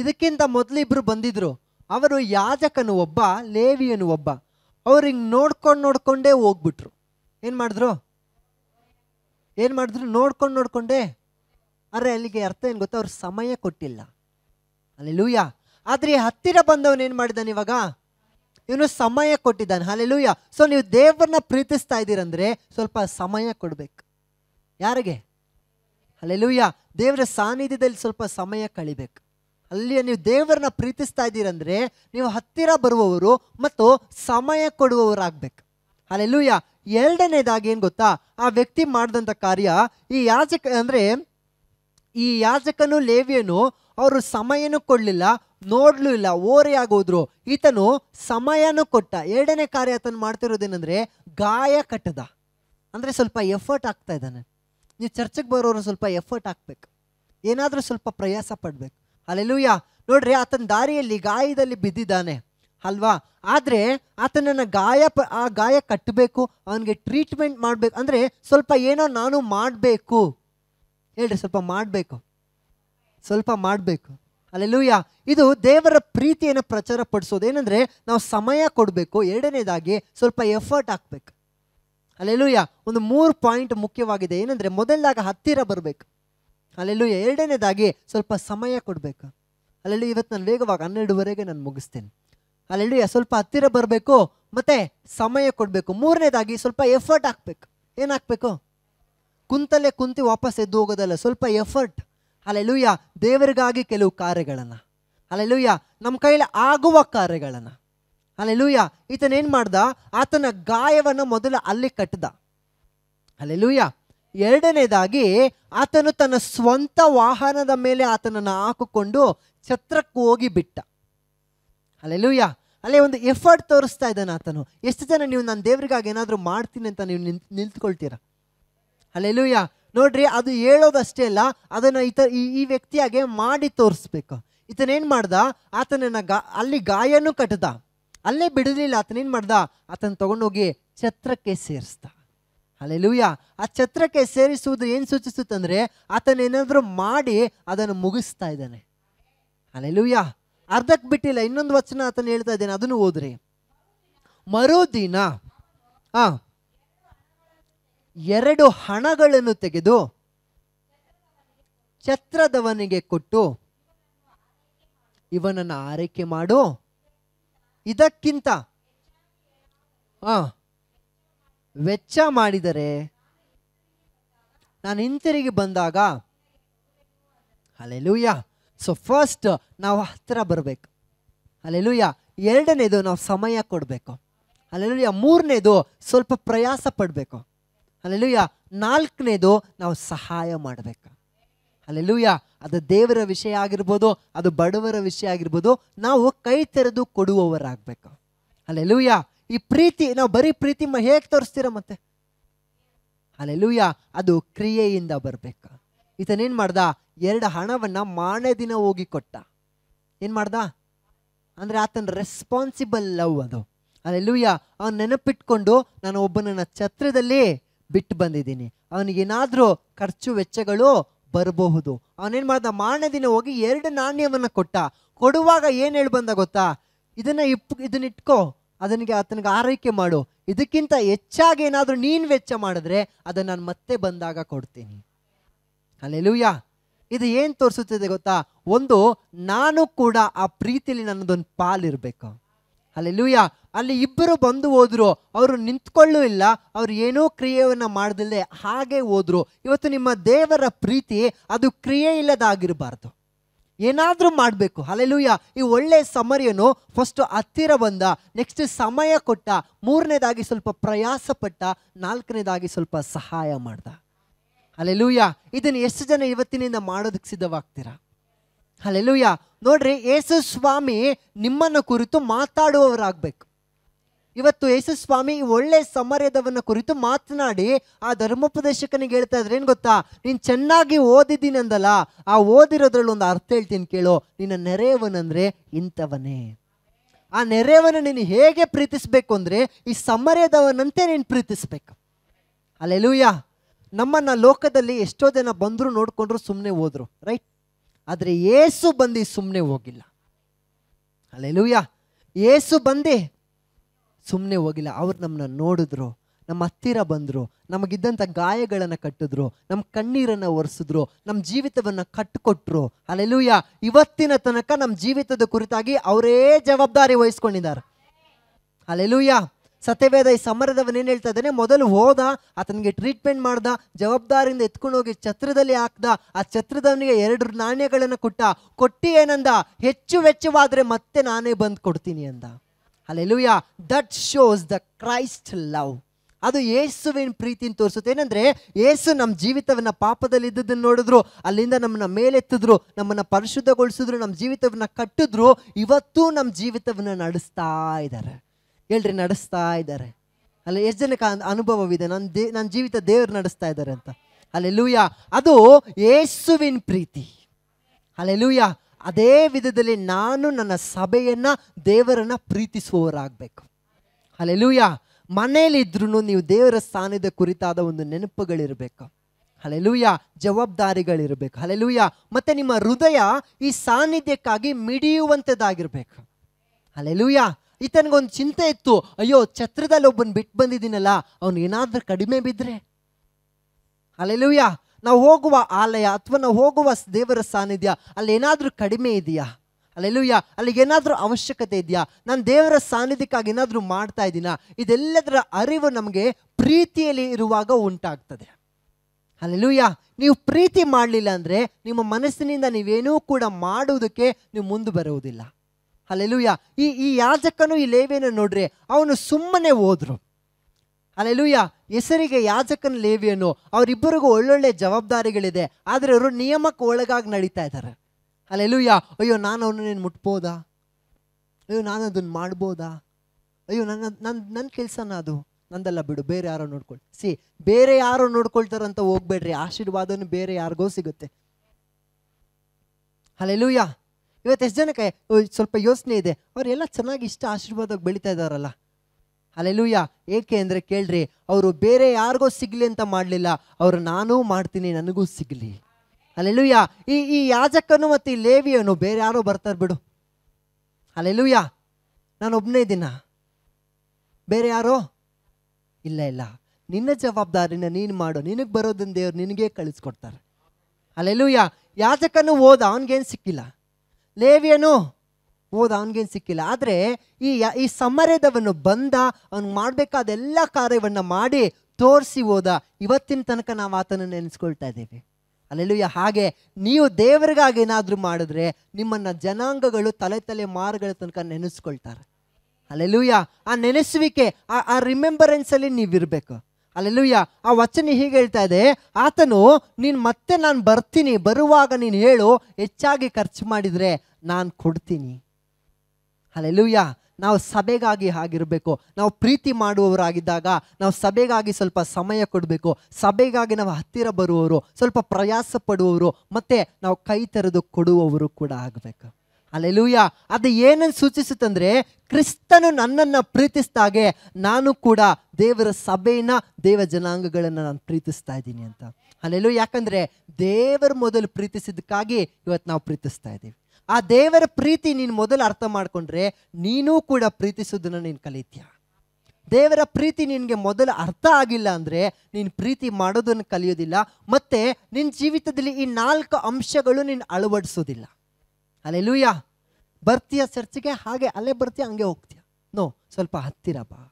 ಇದಕ್ಕಿಂತ ಮೊದಲು ಇಬ್ಬರು ಬಂದಿದ್ರು ಅವರು ಯಾಜಕನು ಒಬ್ಬ ಲೇವಿಯನು ಒಬ್ಬ ಅವ್ರಿಗೆ ನೋಡ್ಕೊಂಡು ನೋಡ್ಕೊಂಡೇ ಹೋಗ್ಬಿಟ್ರು ಏನು ಮಾಡಿದ್ರು ಏನು ಮಾಡಿದ್ರು ನೋಡ್ಕೊಂಡು ನೋಡ್ಕೊಂಡೇ ಅರೆ ಅಲ್ಲಿಗೆ ಅರ್ಥ ಏನು ಗೊತ್ತಾ ಅವ್ರು ಸಮಯ ಕೊಟ್ಟಿಲ್ಲ ಅಲ್ಲಿ ಲೂಯ ಆದರೆ ಹತ್ತಿರ ಬಂದವನು ಏನು ಮಾಡಿದ್ದಾನೆ ಇವಾಗ ಇವನು ಸಮಯ ಕೊಟ್ಟಿದ್ದಾನೆ ಹಾಲೆಲೂಯ ಸೊ ನೀವು ದೇವರನ್ನ ಪ್ರೀತಿಸ್ತಾ ಇದ್ದೀರಂದ್ರೆ ಸ್ವಲ್ಪ ಸಮಯ ಕೊಡಬೇಕು ಯಾರಿಗೆ ಹಾಲೆಲೂಯ ದೇವರ ಸಾನ್ನಿಧ್ಯದಲ್ಲಿ ಸ್ವಲ್ಪ ಸಮಯ ಕಳಿಬೇಕು ಅಲ್ಲಿ ನೀವು ದೇವರನ್ನ ಪ್ರೀತಿಸ್ತಾ ಇದ್ದೀರಂದ್ರೆ ನೀವು ಹತ್ತಿರ ಬರುವವರು ಮತ್ತು ಸಮಯ ಕೊಡುವವರಾಗಬೇಕು ಅಲ್ಲೆಲ್ಲೂಯ್ಯ ಎರಡನೇದಾಗಿ ಏನು ಗೊತ್ತಾ ಆ ವ್ಯಕ್ತಿ ಮಾಡಿದಂಥ ಕಾರ್ಯ ಈ ಯಾಜಕ ಅಂದರೆ ಈ ಯಾಜಕನು ಲೇವಿಯನು ಅವರು ಸಮಯನೂ ಕೊಡಲಿಲ್ಲ ನೋಡ್ಲೂ ಇಲ್ಲ ಓರೆಯಾಗೋದ್ರು ಈತನು ಸಮಯನೂ ಕೊಟ್ಟ ಎರಡನೇ ಕಾರ್ಯ ಆತನು ಮಾಡ್ತಿರೋದೇನೆಂದರೆ ಗಾಯ ಕಟ್ಟದ ಅಂದರೆ ಸ್ವಲ್ಪ ಎಫರ್ಟ್ ಆಗ್ತಾ ಇದ್ದಾನೆ ನೀವು ಚರ್ಚೆಗೆ ಬರೋರು ಸ್ವಲ್ಪ ಎಫರ್ಟ್ ಹಾಕ್ಬೇಕು ಏನಾದರೂ ಸ್ವಲ್ಪ ಪ್ರಯಾಸ ಪಡಬೇಕು ಅಲ್ಲೆಲೂಯ ನೋಡ್ರಿ ಆತನ ದಾರಿಯಲ್ಲಿ ಗಾಯದಲ್ಲಿ ಬಿದ್ದಿದ್ದಾನೆ ಅಲ್ವಾ ಆದರೆ ಆತನನ್ನು ಗಾಯ ಪ ಆ ಗಾಯ ಕಟ್ಟಬೇಕು ಅವನಿಗೆ ಟ್ರೀಟ್ಮೆಂಟ್ ಮಾಡಬೇಕು ಅಂದರೆ ಸ್ವಲ್ಪ ಏನೋ ನಾನು ಮಾಡಬೇಕು ಹೇಳ್ರಿ ಸ್ವಲ್ಪ ಮಾಡಬೇಕು ಸ್ವಲ್ಪ ಮಾಡಬೇಕು ಅಲ್ಲೆಲ್ಲೂಯ್ಯ ಇದು ದೇವರ ಪ್ರೀತಿಯನ್ನು ಪ್ರಚಾರ ಪಡಿಸೋದು ಏನಂದರೆ ನಾವು ಸಮಯ ಕೊಡಬೇಕು ಎರಡನೇದಾಗಿ ಸ್ವಲ್ಪ ಎಫರ್ಟ್ ಹಾಕ್ಬೇಕು ಅಲ್ಲೆಲ್ಲೂಯ್ಯ ಒಂದು ಮೂರು ಪಾಯಿಂಟ್ ಮುಖ್ಯವಾಗಿದೆ ಏನಂದರೆ ಮೊದಲಾಗ ಹತ್ತಿರ ಬರಬೇಕು ಅಲ್ಲೆಲ್ಲೂ ಎರಡನೇದಾಗಿ ಸ್ವಲ್ಪ ಸಮಯ ಕೊಡಬೇಕು ಅಲ್ಲೆಲ್ಲೂ ಇವತ್ತು ನಾನು ವೇಗವಾಗಿ ಹನ್ನೆರಡುವರೆಗೆ ನಾನು ಮುಗಿಸ್ತೇನೆ ಅಲ್ಲೆಲ್ಲೂ ಸ್ವಲ್ಪ ಹತ್ತಿರ ಬರಬೇಕು ಮತ್ತು ಸಮಯ ಕೊಡಬೇಕು ಮೂರನೇದಾಗಿ ಸ್ವಲ್ಪ ಎಫರ್ಟ್ ಹಾಕ್ಬೇಕು ಏನು ಹಾಕ್ಬೇಕು ಕುಂತಲ್ಲೇ ಕುಂತು ವಾಪಸ್ ಎದ್ದು ಹೋಗೋದಲ್ಲ ಸ್ವಲ್ಪ ಎಫರ್ಟ್ ಅಲ್ಲೆಲ್ಲೂಯ್ಯ ದೇವರಿಗಾಗಿ ಕೆಲವು ಕಾರ್ಯಗಳನ್ನು ಅಲ್ಲೆಲ್ಲೂಯ್ಯ ನಮ್ಮ ಕೈಲಿ ಆಗುವ ಕಾರ್ಯಗಳನ್ನು ಅಲ್ಲೆಲ್ಲೂಯ್ಯ ಈತನೇನು ಮಾಡ್ದ ಆತನ ಗಾಯವನ್ನು ಮೊದಲು ಅಲ್ಲಿ ಕಟ್ಟಿದ ಅಲ್ಲೆಲ್ಲೂಯ್ಯ ಎರಡನೇದಾಗಿ ಆತನು ತನ್ನ ಸ್ವಂತ ವಾಹನದ ಮೇಲೆ ಆತನನ್ನು ಹಾಕಿಕೊಂಡು ಛತ್ರಕ್ಕೆ ಹೋಗಿ ಬಿಟ್ಟ ಅಲ್ಲೆಲ್ಲೂಯ್ಯ ಅಲ್ಲೇ ಒಂದು ಎಫರ್ಟ್ ತೋರಿಸ್ತಾ ಇದ್ದಾನೆ ಆತನು ಎಷ್ಟು ಜನ ನೀವು ನನ್ನ ದೇವರಿಗಾಗಿ ಏನಾದರೂ ಮಾಡ್ತೀನಿ ಅಂತ ನೀವು ನಿಂತ್ಕೊಳ್ತೀರ ನಿಂತ್ಕೊಳ್ತೀರಾ ಅಲ್ಲೆಲ್ಲೂಯ್ಯ ನೋಡ್ರಿ ಅದು ಹೇಳೋದಷ್ಟೇ ಅಲ್ಲ ಅದನ್ನು ಈತ ಈ ವ್ಯಕ್ತಿಯಾಗೆ ಮಾಡಿ ತೋರಿಸ್ಬೇಕು ಈತನೇನು ಮಾಡ್ದ ಆತನನ್ನು ಗಾ ಅಲ್ಲಿ ಗಾಯನೂ ಕಟ್ಟದ ಅಲ್ಲೇ ಬಿಡಲಿಲ್ಲ ಆತನೇನು ಮಾಡ್ದ ಆತನ ತೊಗೊಂಡೋಗಿ ಛತ್ರಕ್ಕೆ ಸೇರಿಸ್ದ ಅಲ್ಲೆಲುಯ್ಯ ಆ ಛತ್ರಕ್ಕೆ ಸೇರಿಸುವುದು ಏನು ಸೂಚಿಸುತ್ತಂದರೆ ಏನಾದರೂ ಮಾಡಿ ಅದನ್ನು ಮುಗಿಸ್ತಾ ಇದ್ದಾನೆ ಅಲ್ಲೆಲುಯ್ಯ ಅರ್ಧಕ್ಕೆ ಬಿಟ್ಟಿಲ್ಲ ಇನ್ನೊಂದು ವಚನ ಆತನು ಹೇಳ್ತಾ ಇದ್ದೇನೆ ಅದನ್ನು ಓದ್ರಿ ಮರುದಿನ ಆ ಎರಡು ಹಣಗಳನ್ನು ತೆಗೆದು ಛತ್ರದವನಿಗೆ ಕೊಟ್ಟು ಇವನನ್ನು ಆರೈಕೆ ಮಾಡು ಇದಕ್ಕಿಂತ ಆ ವೆಚ್ಚ ಮಾಡಿದರೆ ನಾನು ಹಿಂತಿರುಗಿ ಬಂದಾಗ ಅಲ್ಲೆಲೂಯ್ಯ ಸೊ ಫಸ್ಟ್ ನಾವು ಹತ್ತಿರ ಬರಬೇಕು ಅಲ್ಲೆಲೂಯ್ಯ ಎರಡನೇದು ನಾವು ಸಮಯ ಕೊಡಬೇಕು ಅಲೆಲುಯ್ಯ ಮೂರನೇದು ಸ್ವಲ್ಪ ಪ್ರಯಾಸ ಪಡಬೇಕು ಅಲ್ಲೆಲೂಯ್ಯ ನಾಲ್ಕನೇದು ನಾವು ಸಹಾಯ ಮಾಡಬೇಕು ಅಲ್ಲೆಲೂಯ್ಯ ಅದು ದೇವರ ವಿಷಯ ಆಗಿರ್ಬೋದು ಅದು ಬಡವರ ವಿಷಯ ಆಗಿರ್ಬೋದು ನಾವು ಕೈ ತೆರೆದು ಕೊಡುವವರಾಗಬೇಕು ಅಲ್ಲೆಲೂಯ್ಯ ಈ ಪ್ರೀತಿ ನಾವು ಬರೀ ಪ್ರೀತಿ ಹೇಗೆ ತೋರಿಸ್ತೀರ ಮತ್ತೆ ಅಲ್ಲೆಲ್ಲೂಯ್ಯ ಅದು ಕ್ರಿಯೆಯಿಂದ ಬರಬೇಕು ಈತನೇನು ಮಾಡ್ದ ಎರಡು ಹಣವನ್ನು ಮಾನೇ ದಿನ ಹೋಗಿ ಕೊಟ್ಟ ಏನು ಮಾಡ್ದ ಅಂದರೆ ಆತನ ರೆಸ್ಪಾನ್ಸಿಬಲ್ ಲವ್ ಅದು ಅಲ್ಲೆಲ್ಲೂಯ್ಯ ಅವನು ನೆನಪಿಟ್ಕೊಂಡು ನಾನು ಒಬ್ಬನನ್ನ ಛತ್ರದಲ್ಲಿ ಬಿಟ್ಟು ಬಂದಿದ್ದೀನಿ ಅವನಿಗೇನಾದರೂ ಖರ್ಚು ವೆಚ್ಚಗಳು ಬರಬಹುದು ಅವನೇನು ಮಾಡ್ದ ಮಾರನೇ ದಿನ ಹೋಗಿ ಎರಡು ನಾಣ್ಯವನ್ನು ಕೊಟ್ಟ ಕೊಡುವಾಗ ಏನು ಹೇಳಿ ಬಂದ ಗೊತ್ತಾ ಇದನ್ನು ಇಪ್ ಇದನ್ನ ಇಟ್ಕೋ ಅದನಿಗೆ ಆತನಿಗೆ ಆರೈಕೆ ಮಾಡು ಇದಕ್ಕಿಂತ ಹೆಚ್ಚಾಗಿ ಏನಾದರೂ ನೀನು ವೆಚ್ಚ ಮಾಡಿದ್ರೆ ಅದನ್ನು ನಾನು ಮತ್ತೆ ಬಂದಾಗ ಕೊಡ್ತೀನಿ ಅಲ್ಲೆಲುಯ್ಯ ಇದು ಏನು ತೋರಿಸುತ್ತದೆ ಗೊತ್ತಾ ಒಂದು ನಾನು ಕೂಡ ಆ ಪ್ರೀತಿಯಲ್ಲಿ ನನ್ನದೊಂದು ಪಾಲಿರಬೇಕು ಅಲ್ಲೆಲುಯ್ಯ ಅಲ್ಲಿ ಇಬ್ಬರು ಬಂದು ಹೋದರು ಅವರು ನಿಂತ್ಕೊಳ್ಳೂ ಇಲ್ಲ ಅವರು ಏನೋ ಕ್ರಿಯೆಯನ್ನು ಮಾಡದಲ್ಲೇ ಹಾಗೆ ಹೋದ್ರು ಇವತ್ತು ನಿಮ್ಮ ದೇವರ ಪ್ರೀತಿ ಅದು ಕ್ರಿಯೆ ಇಲ್ಲದಾಗಿರಬಾರ್ದು ಏನಾದರೂ ಮಾಡಬೇಕು ಅಲ್ಲೆಲೂಯ್ಯ ಈ ಒಳ್ಳೆ ಸಮರ್ಯನು ಫಸ್ಟು ಹತ್ತಿರ ಬಂದ ನೆಕ್ಸ್ಟ್ ಸಮಯ ಕೊಟ್ಟ ಮೂರನೇದಾಗಿ ಸ್ವಲ್ಪ ಪ್ರಯಾಸ ಪಟ್ಟ ನಾಲ್ಕನೇದಾಗಿ ಸ್ವಲ್ಪ ಸಹಾಯ ಮಾಡ್ದ ಅಲ್ಲೆಲೂಯ್ಯ ಇದನ್ನು ಎಷ್ಟು ಜನ ಇವತ್ತಿನಿಂದ ಮಾಡೋದಕ್ಕೆ ಸಿದ್ಧವಾಗ್ತೀರಾ ಅಲ್ಲೆಲೂಯ್ಯ ನೋಡ್ರಿ ಯೇಸು ಸ್ವಾಮಿ ನಿಮ್ಮನ್ನು ಕುರಿತು ಮಾತಾಡುವವರಾಗಬೇಕು ಇವತ್ತು ಯೇಸು ಸ್ವಾಮಿ ಒಳ್ಳೆ ಸಮರ್ಯದವನ್ನ ಕುರಿತು ಮಾತನಾಡಿ ಆ ಧರ್ಮೋಪದೇಶಕನಿಗೆ ಹೇಳ್ತಾ ಇದ್ರೆ ಏನು ಗೊತ್ತಾ ನೀನು ಚೆನ್ನಾಗಿ ಓದಿದ್ದೀನಂದಲ್ಲ ಆ ಓದಿರೋದ್ರಲ್ಲಿ ಒಂದು ಅರ್ಥ ಹೇಳ್ತೀನಿ ಕೇಳು ನಿನ್ನ ನೆರೆಯವನಂದ್ರೆ ಇಂಥವನೇ ಆ ನೆರೆಯವನ ನೀನು ಹೇಗೆ ಪ್ರೀತಿಸಬೇಕು ಅಂದರೆ ಈ ಸಮರ್ಯದವನಂತೆ ನೀನು ಪ್ರೀತಿಸ್ಬೇಕು ಅಲ್ಲೆಲೂಯ್ಯ ನಮ್ಮನ್ನ ಲೋಕದಲ್ಲಿ ಎಷ್ಟೋ ಜನ ಬಂದರೂ ನೋಡಿಕೊಂಡ್ರು ಸುಮ್ಮನೆ ಓದ್ರು ರೈಟ್ ಆದರೆ ಏಸು ಬಂದು ಸುಮ್ಮನೆ ಹೋಗಿಲ್ಲ ಅಲ್ಲೆಲೂಯ್ಯ ಏಸು ಬಂದೇ ಸುಮ್ಮನೆ ಹೋಗಿಲ್ಲ ಅವ್ರು ನಮ್ಮನ್ನ ನೋಡಿದ್ರು ನಮ್ಮ ಹತ್ತಿರ ಬಂದರು ನಮಗಿದ್ದಂಥ ಗಾಯಗಳನ್ನು ಕಟ್ಟಿದ್ರು ನಮ್ಮ ಕಣ್ಣೀರನ್ನು ಒರೆಸಿದ್ರು ನಮ್ಮ ಜೀವಿತವನ್ನು ಕಟ್ಟಿಕೊಟ್ರು ಅಲ್ಲೆಲೂಯ ಇವತ್ತಿನ ತನಕ ನಮ್ಮ ಜೀವಿತದ ಕುರಿತಾಗಿ ಅವರೇ ಜವಾಬ್ದಾರಿ ವಹಿಸ್ಕೊಂಡಿದ್ದಾರೆ ಅಲ್ಲೆಲೂಯ ಸತ್ಯವೇದ ಈ ಸಮರದವನೇನು ಹೇಳ್ತಾ ಇದ್ದಾನೆ ಮೊದಲು ಹೋದ ಆತನಿಗೆ ಟ್ರೀಟ್ಮೆಂಟ್ ಮಾಡ್ದ ಜವಾಬ್ದಾರಿಯಿಂದ ಹೋಗಿ ಛತ್ರದಲ್ಲಿ ಹಾಕ್ದ ಆ ಛತ್ರದವನಿಗೆ ಎರಡು ನಾಣ್ಯಗಳನ್ನು ಕೊಟ್ಟ ಕೊಟ್ಟಿ ಏನಂದ ಹೆಚ್ಚು ವೆಚ್ಚವಾದರೆ ಮತ್ತೆ ನಾನೇ ಬಂದು ಕೊಡ್ತೀನಿ ಅಂದ ಲೂಯಾ that shows the Christ love ಅದು ಯೇಸುವಿನ ಪ್ರೀತಿನ ತೋರಿಸುತ್ತೆ ಏನಂದ್ರೆ ಏಸು ನಮ್ಮ ಜೀವಿತವನ್ನ ಪಾಪದಲ್ಲಿ ಇದ್ದದನ್ನು ನೋಡಿದ್ರು ಅಲ್ಲಿಂದ ನಮ್ಮನ್ನ ಮೇಲೆತ್ತಿದ್ರು ನಮ್ಮನ್ನ ಪರಿಶುದ್ಧಗೊಳಿಸಿದ್ರು ನಮ್ಮ ಜೀವಿತವನ್ನ ಕಟ್ಟಿದ್ರು ಇವತ್ತು ನಮ್ಮ ಜೀವಿತವನ್ನ ನಡೆಸ್ತಾ ಇದ್ದಾರೆ ಹೇಳ್ರಿ ನಡೆಸ್ತಾ ಇದ್ದಾರೆ ಅಲ್ಲಿ ಎಷ್ಟು ಜನಕ್ಕೆ ಅನುಭವವಿದೆ ನನ್ನ ದೇ ನನ್ನ ಜೀವಿತ ದೇವರು ನಡೆಸ್ತಾ ಇದ್ದಾರೆ ಅಂತ ಲೂಯಾ ಅದು ಏಸುವಿನ ಪ್ರೀತಿ ಲೂಯಾ ಅದೇ ವಿಧದಲ್ಲಿ ನಾನು ನನ್ನ ಸಭೆಯನ್ನು ದೇವರನ್ನು ಪ್ರೀತಿಸುವವರಾಗಬೇಕು ಅಲ್ಲೆಲೂಯ ಮನೆಯಲ್ಲಿದ್ರೂ ನೀವು ದೇವರ ಸ್ಥಾನದ ಕುರಿತಾದ ಒಂದು ನೆನಪುಗಳಿರಬೇಕು ಹಲೆಲೂಯ ಜವಾಬ್ದಾರಿಗಳಿರಬೇಕು ಹಲೆಲೂಯ ಮತ್ತು ನಿಮ್ಮ ಹೃದಯ ಈ ಸಾನ್ನಿಧ್ಯಕ್ಕಾಗಿ ಮಿಡಿಯುವಂಥದ್ದಾಗಿರ್ಬೇಕು ಹಲೆಲೂಯ ಈತನಿಗೊಂದು ಚಿಂತೆ ಇತ್ತು ಅಯ್ಯೋ ಛತ್ರದಲ್ಲಿ ಒಬ್ಬನ ಬಿಟ್ಟು ಬಂದಿದ್ದೀನಲ್ಲ ಅವನು ಏನಾದರೂ ಕಡಿಮೆ ಬಿದ್ದರೆ ಅಲ್ಲೆಲೂಯ ನಾವು ಹೋಗುವ ಆಲಯ ಅಥವಾ ನಾವು ಹೋಗುವ ದೇವರ ಸಾನ್ನಿಧ್ಯ ಅಲ್ಲಿ ಏನಾದರೂ ಕಡಿಮೆ ಇದೆಯಾ ಅಲ್ಲೆಲ್ಲೂಯ್ಯ ಅಲ್ಲಿಗೆ ಏನಾದರೂ ಅವಶ್ಯಕತೆ ಇದೆಯಾ ನಾನು ದೇವರ ಸಾನ್ನಿಧ್ಯಕ್ಕಾಗಿ ಏನಾದರೂ ಮಾಡ್ತಾ ಇದ್ದೀನ ಇದೆಲ್ಲದರ ಅರಿವು ನಮಗೆ ಪ್ರೀತಿಯಲ್ಲಿ ಇರುವಾಗ ಉಂಟಾಗ್ತದೆ ಅಲ್ಲೆಲ್ಲೂಯ್ಯ ನೀವು ಪ್ರೀತಿ ಮಾಡಲಿಲ್ಲ ಅಂದರೆ ನಿಮ್ಮ ಮನಸ್ಸಿನಿಂದ ನೀವೇನೂ ಕೂಡ ಮಾಡುವುದಕ್ಕೆ ನೀವು ಮುಂದೆ ಬರುವುದಿಲ್ಲ ಅಲ್ಲೆಲ್ಲೂಯ್ಯ ಈ ಈ ಯಾಜಕನು ಈ ಲೇವೇನ ನೋಡ್ರಿ ಅವನು ಸುಮ್ಮನೆ ಹೋದರು ಅಲ್ಲೆಲುಯ್ಯ ಹೆಸರಿಗೆ ಯಾಜಕನ ಲೇವಿಯನ್ನು ಅವರಿಬ್ಬರಿಗೂ ಒಳ್ಳೊಳ್ಳೆ ಜವಾಬ್ದಾರಿಗಳಿದೆ ಆದರೆ ಅವರು ನಿಯಮಕ್ಕೆ ಒಳಗಾಗಿ ನಡೀತಾ ಇದ್ದಾರೆ ಅಲ್ಲೆಲುಯ್ಯ ಅಯ್ಯೋ ನಾನು ಅವನು ನೀನು ಮುಟ್ಬೋದಾ ಅಯ್ಯೋ ನಾನು ಅದನ್ನು ಮಾಡ್ಬೋದಾ ಅಯ್ಯೋ ನನ್ನ ನನ್ನ ನನ್ನ ಕೆಲಸನ ಅದು ನಂದಲ್ಲ ಬಿಡು ಬೇರೆ ಯಾರೋ ನೋಡ್ಕೊಳ್ಳಿ ಸಿ ಬೇರೆ ಯಾರೋ ನೋಡ್ಕೊಳ್ತಾರಂತ ಹೋಗ್ಬೇಡ್ರಿ ಆಶೀರ್ವಾದನೂ ಬೇರೆ ಯಾರಿಗೋ ಸಿಗುತ್ತೆ ಅಲ್ಲೆಲುಯ್ಯ ಇವತ್ತು ಎಷ್ಟು ಜನಕ್ಕೆ ಸ್ವಲ್ಪ ಯೋಚನೆ ಇದೆ ಅವರೆಲ್ಲ ಚೆನ್ನಾಗಿ ಇಷ್ಟ ಆಶೀರ್ವಾದ ಬೆಳೀತಾ ಇದ್ದಾರಲ್ಲ ಅಲೆಲುಯ್ಯ ಏಕೆ ಅಂದರೆ ಕೇಳ್ರಿ ಅವರು ಬೇರೆ ಯಾರಿಗೂ ಸಿಗಲಿ ಅಂತ ಮಾಡಲಿಲ್ಲ ಅವರು ನಾನೂ ಮಾಡ್ತೀನಿ ನನಗೂ ಸಿಗಲಿ ಅಲೆಲುಯ್ಯ ಈ ಈ ಯಾಜಕನು ಮತ್ತು ಈ ಲೇವಿಯನು ಬೇರೆ ಯಾರೋ ಬರ್ತಾರೆ ಬಿಡು ಅಲೆಲುಯ್ಯ ನಾನು ಒಬ್ಬನೇ ದಿನ ಬೇರೆ ಯಾರೋ ಇಲ್ಲ ಇಲ್ಲ ನಿನ್ನ ಜವಾಬ್ದಾರಿನ ನೀನು ಮಾಡು ನಿನಗೆ ಬರೋದನ್ನ ದೇವ್ರು ನಿನಗೇ ಕಳಿಸ್ಕೊಡ್ತಾರೆ ಅಲೆಲುಯ್ಯ ಯಾಜಕನು ಹೋದ ಅವನಿಗೇನು ಸಿಕ್ಕಿಲ್ಲ ಲೇವಿಯನು ಹೋದ ಅವನಿಗೇನು ಸಿಕ್ಕಿಲ್ಲ ಆದರೆ ಈ ಈ ಸಮರದವನ್ನು ಬಂದ ಅವನು ಮಾಡಬೇಕಾದ ಎಲ್ಲ ಕಾರ್ಯವನ್ನು ಮಾಡಿ ತೋರಿಸಿ ಹೋದ ಇವತ್ತಿನ ತನಕ ನಾವು ಆತನ ನೆನೆಸ್ಕೊಳ್ತಾ ಇದ್ದೀವಿ ಅಲ್ಲೆಲ್ಲೂಯ್ಯ ಹಾಗೆ ನೀವು ದೇವರಿಗಾಗಿ ಏನಾದರೂ ಮಾಡಿದ್ರೆ ನಿಮ್ಮನ್ನು ಜನಾಂಗಗಳು ತಲೆ ತಲೆ ಮಾರುಗಳ ತನಕ ನೆನೆಸ್ಕೊಳ್ತಾರೆ ಅಲ್ಲೆಲ್ಲೂಯ್ಯ ಆ ನೆನೆಸುವಿಕೆ ಆ ಆ ರಿಮೆಂಬರೆನ್ಸಲ್ಲಿ ನೀವಿರಬೇಕು ಅಲ್ಲೆಲ್ಲೂಯ್ಯ ಆ ವಚನ ಹೀಗೆ ಹೇಳ್ತಾ ಇದೆ ಆತನು ನೀನು ಮತ್ತೆ ನಾನು ಬರ್ತೀನಿ ಬರುವಾಗ ನೀನು ಹೇಳು ಹೆಚ್ಚಾಗಿ ಖರ್ಚು ಮಾಡಿದರೆ ನಾನು ಕೊಡ್ತೀನಿ ಅಲ್ಲೆಲ್ಲೂಯ್ಯ ನಾವು ಸಭೆಗಾಗಿ ಆಗಿರಬೇಕು ನಾವು ಪ್ರೀತಿ ಮಾಡುವವರಾಗಿದ್ದಾಗ ನಾವು ಸಭೆಗಾಗಿ ಸ್ವಲ್ಪ ಸಮಯ ಕೊಡಬೇಕು ಸಭೆಗಾಗಿ ನಾವು ಹತ್ತಿರ ಬರುವವರು ಸ್ವಲ್ಪ ಪ್ರಯಾಸ ಪಡುವವರು ಮತ್ತು ನಾವು ಕೈ ತೆರೆದು ಕೊಡುವವರು ಕೂಡ ಆಗಬೇಕು ಅಲ್ಲೆಲ್ಲೂಯ್ಯ ಅದು ಏನನ್ನು ಸೂಚಿಸುತ್ತಂದರೆ ಕ್ರಿಸ್ತನು ನನ್ನನ್ನು ಪ್ರೀತಿಸ್ದಾಗೆ ನಾನು ಕೂಡ ದೇವರ ಸಭೆಯನ್ನು ದೇವ ಜನಾಂಗಗಳನ್ನು ನಾನು ಪ್ರೀತಿಸ್ತಾ ಇದ್ದೀನಿ ಅಂತ ಅಲ್ಲೆಲ್ಲೂ ಯಾಕಂದರೆ ದೇವರು ಮೊದಲು ಪ್ರೀತಿಸಿದ್ದಕ್ಕಾಗಿ ಇವತ್ತು ನಾವು ಪ್ರೀತಿಸ್ತಾ ಇದ್ದೀವಿ ಆ ದೇವರ ಪ್ರೀತಿ ನೀನು ಮೊದಲು ಅರ್ಥ ಮಾಡಿಕೊಂಡ್ರೆ ನೀನೂ ಕೂಡ ಪ್ರೀತಿಸೋದನ್ನು ನೀನು ಕಲಿತೀಯ ದೇವರ ಪ್ರೀತಿ ನಿನಗೆ ಮೊದಲು ಅರ್ಥ ಆಗಿಲ್ಲ ಅಂದರೆ ನೀನು ಪ್ರೀತಿ ಮಾಡೋದನ್ನು ಕಲಿಯೋದಿಲ್ಲ ಮತ್ತು ನಿನ್ನ ಜೀವಿತದಲ್ಲಿ ಈ ನಾಲ್ಕು ಅಂಶಗಳು ನೀನು ಅಳವಡಿಸೋದಿಲ್ಲ ಅಲ್ಲೇ ಲೂಯ್ಯ ಬರ್ತೀಯ ಚರ್ಚೆಗೆ ಹಾಗೆ ಅಲ್ಲೇ ಬರ್ತೀಯ ಹಂಗೆ ಹೋಗ್ತೀಯ ನೋ ಸ್ವಲ್ಪ ಹತ್ತಿರಪ್ಪ ಬಾ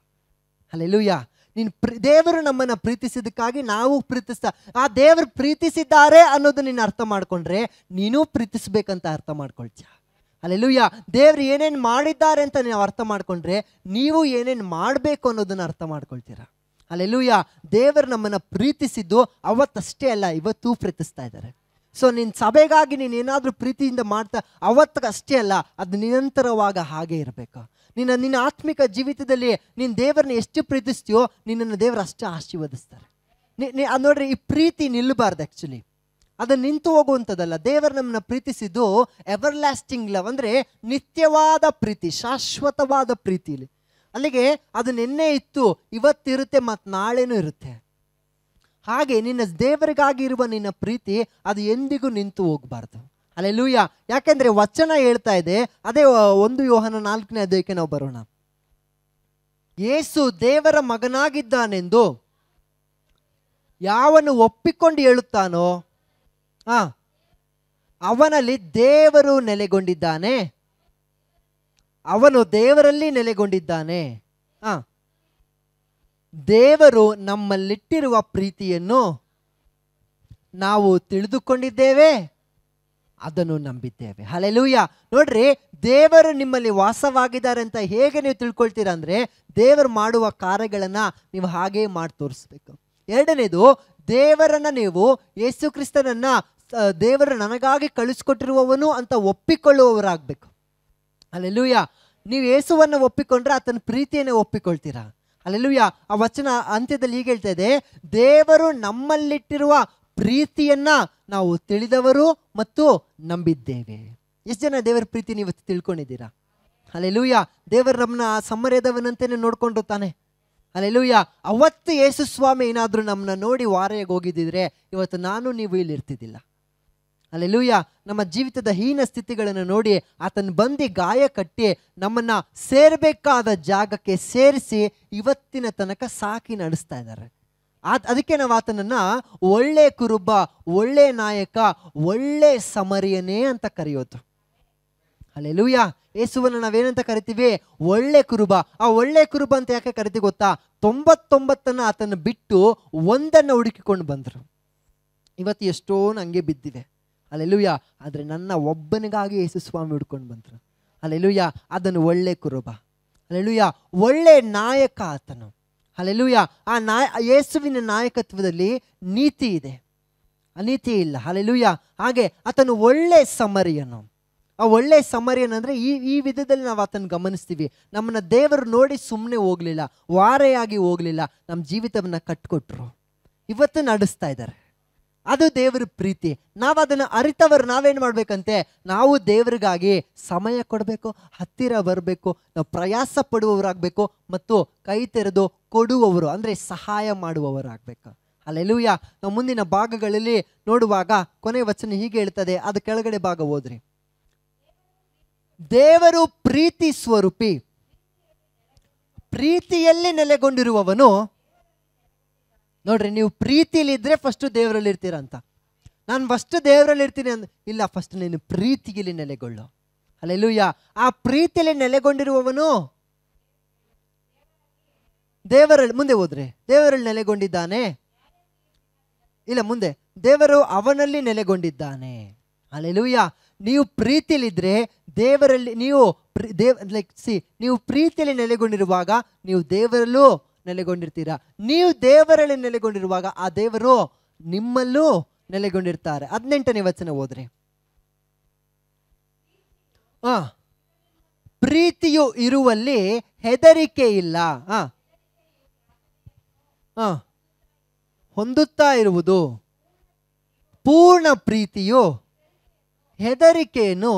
ಅಲ್ಲೇ ಲೂಯ್ಯ ನೀನು ದೇವರು ನಮ್ಮನ್ನು ಪ್ರೀತಿಸಿದ್ದಕ್ಕಾಗಿ ನಾವು ಪ್ರೀತಿಸ್ತಾ ಆ ದೇವರು ಪ್ರೀತಿಸಿದ್ದಾರೆ ಅನ್ನೋದು ನೀನು ಅರ್ಥ ಮಾಡ್ಕೊಂಡ್ರೆ ನೀನು ಪ್ರೀತಿಸ್ಬೇಕಂತ ಅರ್ಥ ಮಾಡ್ಕೊಳ್ತೀಯ ಅಲ್ಲೆಲ್ಲೂಯ್ಯ ದೇವ್ರು ಏನೇನು ಮಾಡಿದ್ದಾರೆ ಅಂತ ನೀವು ಅರ್ಥ ಮಾಡ್ಕೊಂಡ್ರೆ ನೀವು ಏನೇನು ಮಾಡಬೇಕು ಅನ್ನೋದನ್ನು ಅರ್ಥ ಮಾಡ್ಕೊಳ್ತೀರಾ ಅಲ್ಲೆಲ್ಲೂಯ್ಯ ದೇವರು ನಮ್ಮನ್ನು ಪ್ರೀತಿಸಿದ್ದು ಅವತ್ತಷ್ಟೇ ಅಲ್ಲ ಇವತ್ತೂ ಪ್ರೀತಿಸ್ತಾ ಇದ್ದಾರೆ ಸೊ ನಿನ್ನ ಸಭೆಗಾಗಿ ನೀನು ಏನಾದರೂ ಪ್ರೀತಿಯಿಂದ ಮಾಡ್ತಾ ಅವತ್ತಿಗಷ್ಟೇ ಅಲ್ಲ ಅದು ನಿರಂತರವಾಗ ಹಾಗೆ ಇರಬೇಕು ನಿನ್ನ ನಿನ್ನ ಆತ್ಮಿಕ ಜೀವಿತದಲ್ಲಿ ನಿನ್ನ ದೇವರನ್ನ ಎಷ್ಟು ಪ್ರೀತಿಸ್ತೀಯೋ ನಿನ್ನನ್ನು ದೇವರು ಅಷ್ಟು ಆಶೀರ್ವದಿಸ್ತಾರೆ ನಿ ಅದು ನೋಡ್ರಿ ಈ ಪ್ರೀತಿ ನಿಲ್ಲಬಾರ್ದು ಆ್ಯಕ್ಚುಲಿ ಅದು ನಿಂತು ಹೋಗುವಂಥದ್ದಲ್ಲ ದೇವರು ನಮ್ಮನ್ನ ಪ್ರೀತಿಸಿದ್ದು ಎವರ್ ಲ್ಯಾಸ್ಟಿಂಗ್ ಲವ್ ಅಂದರೆ ನಿತ್ಯವಾದ ಪ್ರೀತಿ ಶಾಶ್ವತವಾದ ಪ್ರೀತಿಲಿ ಅಲ್ಲಿಗೆ ಅದು ನಿನ್ನೆ ಇತ್ತು ಇವತ್ತಿರುತ್ತೆ ಮತ್ತು ನಾಳೆನೂ ಇರುತ್ತೆ ಹಾಗೆ ನಿನ್ನ ದೇವರಿಗಾಗಿರುವ ನಿನ್ನ ಪ್ರೀತಿ ಅದು ಎಂದಿಗೂ ನಿಂತು ಹೋಗಬಾರ್ದು ಅಲ್ಲೆಲ್ಲೂಯ್ಯ ಯಾಕೆಂದ್ರೆ ವಚನ ಹೇಳ್ತಾ ಇದೆ ಅದೇ ಒಂದು ಯೋಹನ ನಾಲ್ಕನೇ ಅಧ್ಯಾಯಕ್ಕೆ ನಾವು ಬರೋಣ ಯೇಸು ದೇವರ ಮಗನಾಗಿದ್ದಾನೆಂದು ಯಾವನು ಒಪ್ಪಿಕೊಂಡು ಹೇಳುತ್ತಾನೋ ಆ ಅವನಲ್ಲಿ ದೇವರು ನೆಲೆಗೊಂಡಿದ್ದಾನೆ ಅವನು ದೇವರಲ್ಲಿ ನೆಲೆಗೊಂಡಿದ್ದಾನೆ ಆ ದೇವರು ನಮ್ಮಲ್ಲಿಟ್ಟಿರುವ ಪ್ರೀತಿಯನ್ನು ನಾವು ತಿಳಿದುಕೊಂಡಿದ್ದೇವೆ ಅದನ್ನು ನಂಬಿದ್ದೇವೆ ಹಲೆಲೂಯ ನೋಡ್ರಿ ದೇವರು ನಿಮ್ಮಲ್ಲಿ ವಾಸವಾಗಿದ್ದಾರೆ ಅಂತ ಹೇಗೆ ನೀವು ತಿಳ್ಕೊಳ್ತೀರಾ ಅಂದರೆ ದೇವರು ಮಾಡುವ ಕಾರ್ಯಗಳನ್ನು ನೀವು ಹಾಗೇ ಮಾಡಿ ತೋರಿಸ್ಬೇಕು ಎರಡನೇದು ದೇವರನ್ನು ನೀವು ಯೇಸು ಕ್ರಿಸ್ತನನ್ನು ದೇವರು ನನಗಾಗಿ ಕಳಿಸ್ಕೊಟ್ಟಿರುವವನು ಅಂತ ಒಪ್ಪಿಕೊಳ್ಳುವವರಾಗಬೇಕು ಅಲ್ಲೆಲ್ಲೂಯ್ಯ ನೀವು ಯೇಸುವನ್ನು ಒಪ್ಪಿಕೊಂಡ್ರೆ ಆತನ ಪ್ರೀತಿಯನ್ನು ಒಪ್ಪಿಕೊಳ್ತೀರಾ ಅಲ್ಲೆಲ್ಲೂಯ್ಯ ಆ ವಚನ ಅಂತ್ಯದಲ್ಲಿ ಹೀಗೆ ಹೇಳ್ತಾ ಇದೆ ದೇವರು ನಮ್ಮಲ್ಲಿಟ್ಟಿರುವ ಪ್ರೀತಿಯನ್ನ ನಾವು ತಿಳಿದವರು ಮತ್ತು ನಂಬಿದ್ದೇವೆ ಎಷ್ಟು ಜನ ದೇವರ ಪ್ರೀತಿ ನೀವು ತಿಳ್ಕೊಂಡಿದ್ದೀರಾ ಅಲ್ಲೆಲೂಯ್ಯ ದೇವರ ನಮ್ಮನ್ನ ಸಮ್ಮರ್ಯದವನಂತೆಯೇ ನೋಡ್ಕೊಂಡು ತಾನೆ ಅಲ್ಲೆಲೂಯ್ಯ ಅವತ್ತು ಯೇಸು ಸ್ವಾಮಿ ಏನಾದರೂ ನಮ್ಮನ್ನ ನೋಡಿ ವಾರೆಗೆ ಹೋಗಿದ್ದಿದ್ರೆ ಇವತ್ತು ನಾನು ನೀವು ಇಲ್ಲಿ ಇರ್ತಿದ್ದಿಲ್ಲ ಅಲ್ಲೆಲೂಯ್ಯ ನಮ್ಮ ಜೀವಿತದ ಹೀನ ಸ್ಥಿತಿಗಳನ್ನು ನೋಡಿ ಆತನ ಬಂದು ಗಾಯ ಕಟ್ಟಿ ನಮ್ಮನ್ನು ಸೇರಬೇಕಾದ ಜಾಗಕ್ಕೆ ಸೇರಿಸಿ ಇವತ್ತಿನ ತನಕ ಸಾಕಿ ನಡೆಸ್ತಾ ಇದ್ದಾರೆ ಆತ ಅದಕ್ಕೆ ನಾವು ಆತನನ್ನು ಒಳ್ಳೆ ಕುರುಬ ಒಳ್ಳೆ ನಾಯಕ ಒಳ್ಳೆ ಸಮರಿಯನೇ ಅಂತ ಕರೆಯೋದು ಅಲ್ಲೇ ಲೂಯ್ಯ ಯೇಸುವನ್ನ ನಾವೇನಂತ ಕರಿತೀವಿ ಒಳ್ಳೆ ಕುರುಬ ಆ ಒಳ್ಳೆ ಕುರುಬ ಅಂತ ಯಾಕೆ ಕರಿತೀವಿ ಗೊತ್ತಾ ತೊಂಬತ್ತೊಂಬತ್ತನ್ನು ಆತನ ಬಿಟ್ಟು ಒಂದನ್ನು ಹುಡುಕಿಕೊಂಡು ಬಂದರು ಇವತ್ತು ಎಷ್ಟೋ ಹಂಗೆ ಬಿದ್ದಿದೆ ಅಲ್ಲೆಲುಯ್ಯ ಆದರೆ ನನ್ನ ಒಬ್ಬನಿಗಾಗಿ ಯೇಸು ಸ್ವಾಮಿ ಹುಡ್ಕೊಂಡು ಬಂದರು ಅಲ್ಲೆಲುಯ್ಯ ಅದನ್ನು ಒಳ್ಳೆ ಕುರುಬ ಅಲ್ಲೆಲುಯ್ಯ ಒಳ್ಳೆ ನಾಯಕ ಆತನು ಅಲ್ಲೆಲ್ಲೂಯ್ಯ ಆ ನಾಯ ಯೇಸುವಿನ ನಾಯಕತ್ವದಲ್ಲಿ ನೀತಿ ಇದೆ ಅನೀತಿ ಇಲ್ಲ ಅಲ್ಲೆಲ್ಲೂಯ್ಯ ಹಾಗೆ ಆತನು ಒಳ್ಳೆ ಸಮರಿಯನು ಆ ಒಳ್ಳೆ ಸಮರಿಯನ್ ಅಂದರೆ ಈ ಈ ವಿಧದಲ್ಲಿ ನಾವು ಆತನ ಗಮನಿಸ್ತೀವಿ ನಮ್ಮನ್ನು ದೇವರು ನೋಡಿ ಸುಮ್ಮನೆ ಹೋಗಲಿಲ್ಲ ವಾರೆಯಾಗಿ ಹೋಗಲಿಲ್ಲ ನಮ್ಮ ಜೀವಿತವನ್ನು ಕಟ್ಕೊಟ್ರು ಇವತ್ತು ನಡೆಸ್ತಾ ಇದ್ದಾರೆ ಅದು ದೇವರ ಪ್ರೀತಿ ನಾವು ಅದನ್ನು ಅರಿತವರು ನಾವೇನು ಮಾಡಬೇಕಂತೆ ನಾವು ದೇವರಿಗಾಗಿ ಸಮಯ ಕೊಡಬೇಕು ಹತ್ತಿರ ಬರಬೇಕು ನಾವು ಪ್ರಯಾಸ ಪಡುವವರಾಗಬೇಕು ಮತ್ತು ಕೈ ತೆರೆದು ಕೊಡುವವರು ಅಂದರೆ ಸಹಾಯ ಮಾಡುವವರಾಗಬೇಕು ಅಲ್ಲೆಲ್ಲೂಯ್ಯ ನಾವು ಮುಂದಿನ ಭಾಗಗಳಲ್ಲಿ ನೋಡುವಾಗ ಕೊನೆ ವಚನ ಹೀಗೆ ಹೇಳ್ತದೆ ಅದು ಕೆಳಗಡೆ ಭಾಗ ಹೋದ್ರಿ ದೇವರು ಪ್ರೀತಿ ಸ್ವರೂಪಿ ಪ್ರೀತಿಯಲ್ಲಿ ನೆಲೆಗೊಂಡಿರುವವನು ನೋಡ್ರಿ ನೀವು ಪ್ರೀತಿಯಲ್ಲಿ ಇದ್ರೆ ಫಸ್ಟ್ ದೇವರಲ್ಲಿ ಇರ್ತೀರಂತ ನಾನು ಫಸ್ಟ್ ದೇವರಲ್ಲಿ ಇರ್ತೀನಿ ಅಂದ ಇಲ್ಲ ಫಸ್ಟ್ ನೀನು ಪ್ರೀತಿಗಿಲಿ ನೆಲೆಗೊಳ್ಳು ಅಲ್ಲೆಲ್ಲೂಯ್ಯ ಆ ಪ್ರೀತಿಯಲ್ಲಿ ನೆಲೆಗೊಂಡಿರುವವನು ದೇವರಲ್ಲಿ ಮುಂದೆ ಹೋದ್ರೆ ದೇವರಲ್ಲಿ ನೆಲೆಗೊಂಡಿದ್ದಾನೆ ಇಲ್ಲ ಮುಂದೆ ದೇವರು ಅವನಲ್ಲಿ ನೆಲೆಗೊಂಡಿದ್ದಾನೆ ಅಲ್ಲೆಲ್ಲೂಯ್ಯ ನೀವು ಪ್ರೀತಿಯಲ್ಲಿದ್ರೆ ದೇವರಲ್ಲಿ ನೀವು ದೇವ್ ಲೈಕ್ ಸಿ ನೀವು ಪ್ರೀತಿಯಲ್ಲಿ ನೆಲೆಗೊಂಡಿರುವಾಗ ನೀವು ದೇವರಲ್ಲೂ ನೆಲೆಗೊಂಡಿರ್ತೀರಾ ನೀವು ದೇವರಲ್ಲಿ ನೆಲೆಗೊಂಡಿರುವಾಗ ಆ ದೇವರು ನಿಮ್ಮಲ್ಲೂ ನೆಲೆಗೊಂಡಿರ್ತಾರೆ ಹದಿನೆಂಟನೇ ವಚನ ಹೋದ್ರೆ ಆ ಪ್ರೀತಿಯು ಇರುವಲ್ಲಿ ಹೆದರಿಕೆ ಇಲ್ಲ ಆ ಹೊಂದುತ್ತಾ ಇರುವುದು ಪೂರ್ಣ ಪ್ರೀತಿಯು ಹೆದರಿಕೆಯನ್ನು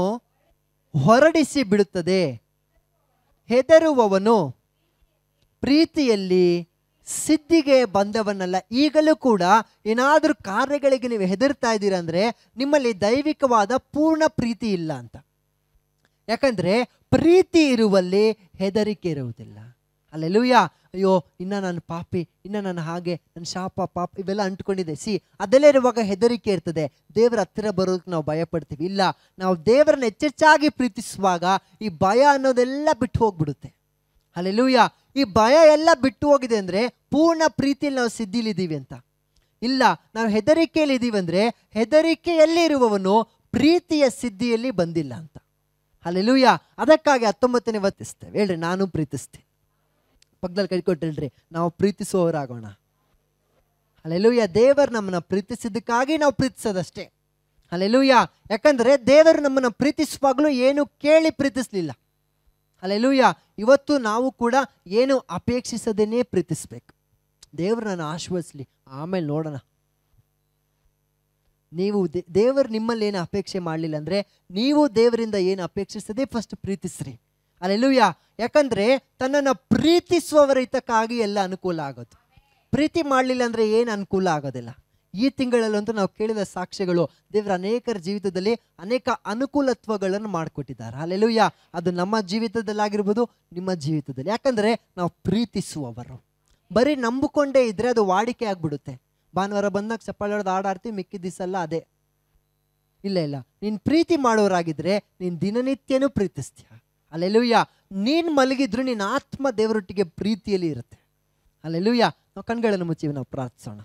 ಹೊರಡಿಸಿ ಬಿಡುತ್ತದೆ ಹೆದರುವವನು ಪ್ರೀತಿಯಲ್ಲಿ ಸಿದ್ಧಿಗೆ ಬಂದವನಲ್ಲ ಈಗಲೂ ಕೂಡ ಏನಾದರೂ ಕಾರ್ಯಗಳಿಗೆ ನೀವು ಹೆದರ್ತಾ ಇದ್ದೀರಾ ಅಂದರೆ ನಿಮ್ಮಲ್ಲಿ ದೈವಿಕವಾದ ಪೂರ್ಣ ಪ್ರೀತಿ ಇಲ್ಲ ಅಂತ ಯಾಕಂದರೆ ಪ್ರೀತಿ ಇರುವಲ್ಲಿ ಹೆದರಿಕೆ ಇರುವುದಿಲ್ಲ ಅಲ್ಲೆಲ್ಲೂಯ್ಯ ಅಯ್ಯೋ ಇನ್ನ ನನ್ನ ಪಾಪಿ ಇನ್ನ ನಾನು ಹಾಗೆ ನನ್ನ ಶಾಪ ಪಾಪ ಇವೆಲ್ಲ ಅಂಟ್ಕೊಂಡಿದೆ ಸಿ ಅದೆಲ್ಲ ಇರುವಾಗ ಹೆದರಿಕೆ ಇರ್ತದೆ ದೇವರ ಹತ್ತಿರ ಬರೋದಕ್ಕೆ ನಾವು ಭಯಪಡ್ತೀವಿ ಇಲ್ಲ ನಾವು ದೇವರನ್ನ ಹೆಚ್ಚೆಚ್ಚಾಗಿ ಪ್ರೀತಿಸುವಾಗ ಈ ಭಯ ಅನ್ನೋದೆಲ್ಲ ಬಿಟ್ಟು ಹೋಗ್ಬಿಡುತ್ತೆ ಅಲ್ಲೆಲ್ಲೂಯ್ಯ ಈ ಭಯ ಎಲ್ಲ ಬಿಟ್ಟು ಹೋಗಿದೆ ಅಂದರೆ ಪೂರ್ಣ ಪ್ರೀತಿಯಲ್ಲಿ ನಾವು ಸಿದ್ಧಿಲಿದ್ದೀವಿ ಅಂತ ಇಲ್ಲ ನಾವು ಹೆದರಿಕೆಯಲ್ಲಿ ಇದ್ದೀವಿ ಅಂದರೆ ಹೆದರಿಕೆಯಲ್ಲಿ ಇರುವವನು ಪ್ರೀತಿಯ ಸಿದ್ಧಿಯಲ್ಲಿ ಬಂದಿಲ್ಲ ಅಂತ ಅಲ್ಲೆಲ್ಲೂಯ್ಯ ಅದಕ್ಕಾಗಿ ಹತ್ತೊಂಬತ್ತನೇ ವರ್ತಿಸ್ತೇವೆ ಹೇಳ್ರಿ ನಾನು ಪ್ರೀತಿಸ್ತೀನಿ ಪಕ್ಕದಲ್ಲಿ ಕೈಕೊಟ್ಟಿಲ್ರಿ ನಾವು ಪ್ರೀತಿಸುವವರಾಗೋಣ ಅಲ್ಲೆಲ್ಲೂಯ್ಯ ದೇವರು ನಮ್ಮನ್ನು ಪ್ರೀತಿಸಿದ್ದಕ್ಕಾಗಿ ನಾವು ಪ್ರೀತಿಸೋದಷ್ಟೇ ಅಲ್ಲೆಲ್ಲೂಯ್ಯ ಯಾಕಂದರೆ ದೇವರು ನಮ್ಮನ್ನು ಪ್ರೀತಿಸುವಾಗಲೂ ಏನು ಕೇಳಿ ಪ್ರೀತಿಸಲಿಲ್ಲ ಅಲ್ಲೆಲ್ಲೂಯ್ಯ ಇವತ್ತು ನಾವು ಕೂಡ ಏನು ಅಪೇಕ್ಷಿಸದೇ ಪ್ರೀತಿಸ್ಬೇಕು ದೇವ್ರನ್ನ ನಾನು ಆಮೇಲೆ ನೋಡೋಣ ನೀವು ದೇವರು ನಿಮ್ಮಲ್ಲಿ ಏನು ಅಪೇಕ್ಷೆ ಮಾಡಲಿಲ್ಲ ಅಂದರೆ ನೀವು ದೇವರಿಂದ ಏನು ಅಪೇಕ್ಷಿಸದೆ ಫಸ್ಟ್ ಪ್ರೀತಿಸ್ರಿ ಅಲ್ಲೆಲ್ಲೂಯ್ಯ ಯಾಕಂದರೆ ತನ್ನನ್ನು ಪ್ರೀತಿಸುವವರ ಹಿತಕ್ಕಾಗಿ ಎಲ್ಲ ಅನುಕೂಲ ಆಗೋದು ಪ್ರೀತಿ ಮಾಡಲಿಲ್ಲ ಅಂದರೆ ಏನು ಅನುಕೂಲ ಆಗೋದಿಲ್ಲ ಈ ತಿಂಗಳಲ್ಲಂತೂ ನಾವು ಕೇಳಿದ ಸಾಕ್ಷ್ಯಗಳು ದೇವರ ಅನೇಕರ ಜೀವಿತದಲ್ಲಿ ಅನೇಕ ಅನುಕೂಲತ್ವಗಳನ್ನು ಮಾಡಿಕೊಟ್ಟಿದ್ದಾರೆ ಅಲ್ಲೆಲ್ಲೂಯ್ಯ ಅದು ನಮ್ಮ ಜೀವಿತದಲ್ಲಾಗಿರ್ಬೋದು ನಿಮ್ಮ ಜೀವಿತದಲ್ಲಿ ಯಾಕಂದರೆ ನಾವು ಪ್ರೀತಿಸುವವರು ಬರೀ ನಂಬಿಕೊಂಡೇ ಇದ್ದರೆ ಅದು ವಾಡಿಕೆ ಆಗಿಬಿಡುತ್ತೆ ಭಾನುವಾರ ಬಂದಾಗ ಚಪ್ಪಾಳೆ ಹೊಡೆದು ಆಡಾಡ್ತೀವಿ ಮಿಕ್ಕಿದ ಅದೇ ಇಲ್ಲ ಇಲ್ಲ ನೀನು ಪ್ರೀತಿ ಮಾಡೋರಾಗಿದ್ದರೆ ನೀನು ದಿನನಿತ್ಯನೂ ಪ್ರೀತಿಸ್ತೀಯ ಅಲ್ಲೆಲ್ಲೂಯ್ಯ ನೀನು ಮಲಗಿದ್ರು ನಿನ್ನ ಆತ್ಮ ದೇವರೊಟ್ಟಿಗೆ ಪ್ರೀತಿಯಲ್ಲಿ ಇರುತ್ತೆ ಅಲ್ಲೆಲ್ಲೂಯ್ಯ ನಾವು ಕಣ್ಗಳನ್ನು ಮುಚ್ಚಿ ನಾವು ಪ್ರಾರ್ಥಿಸೋಣ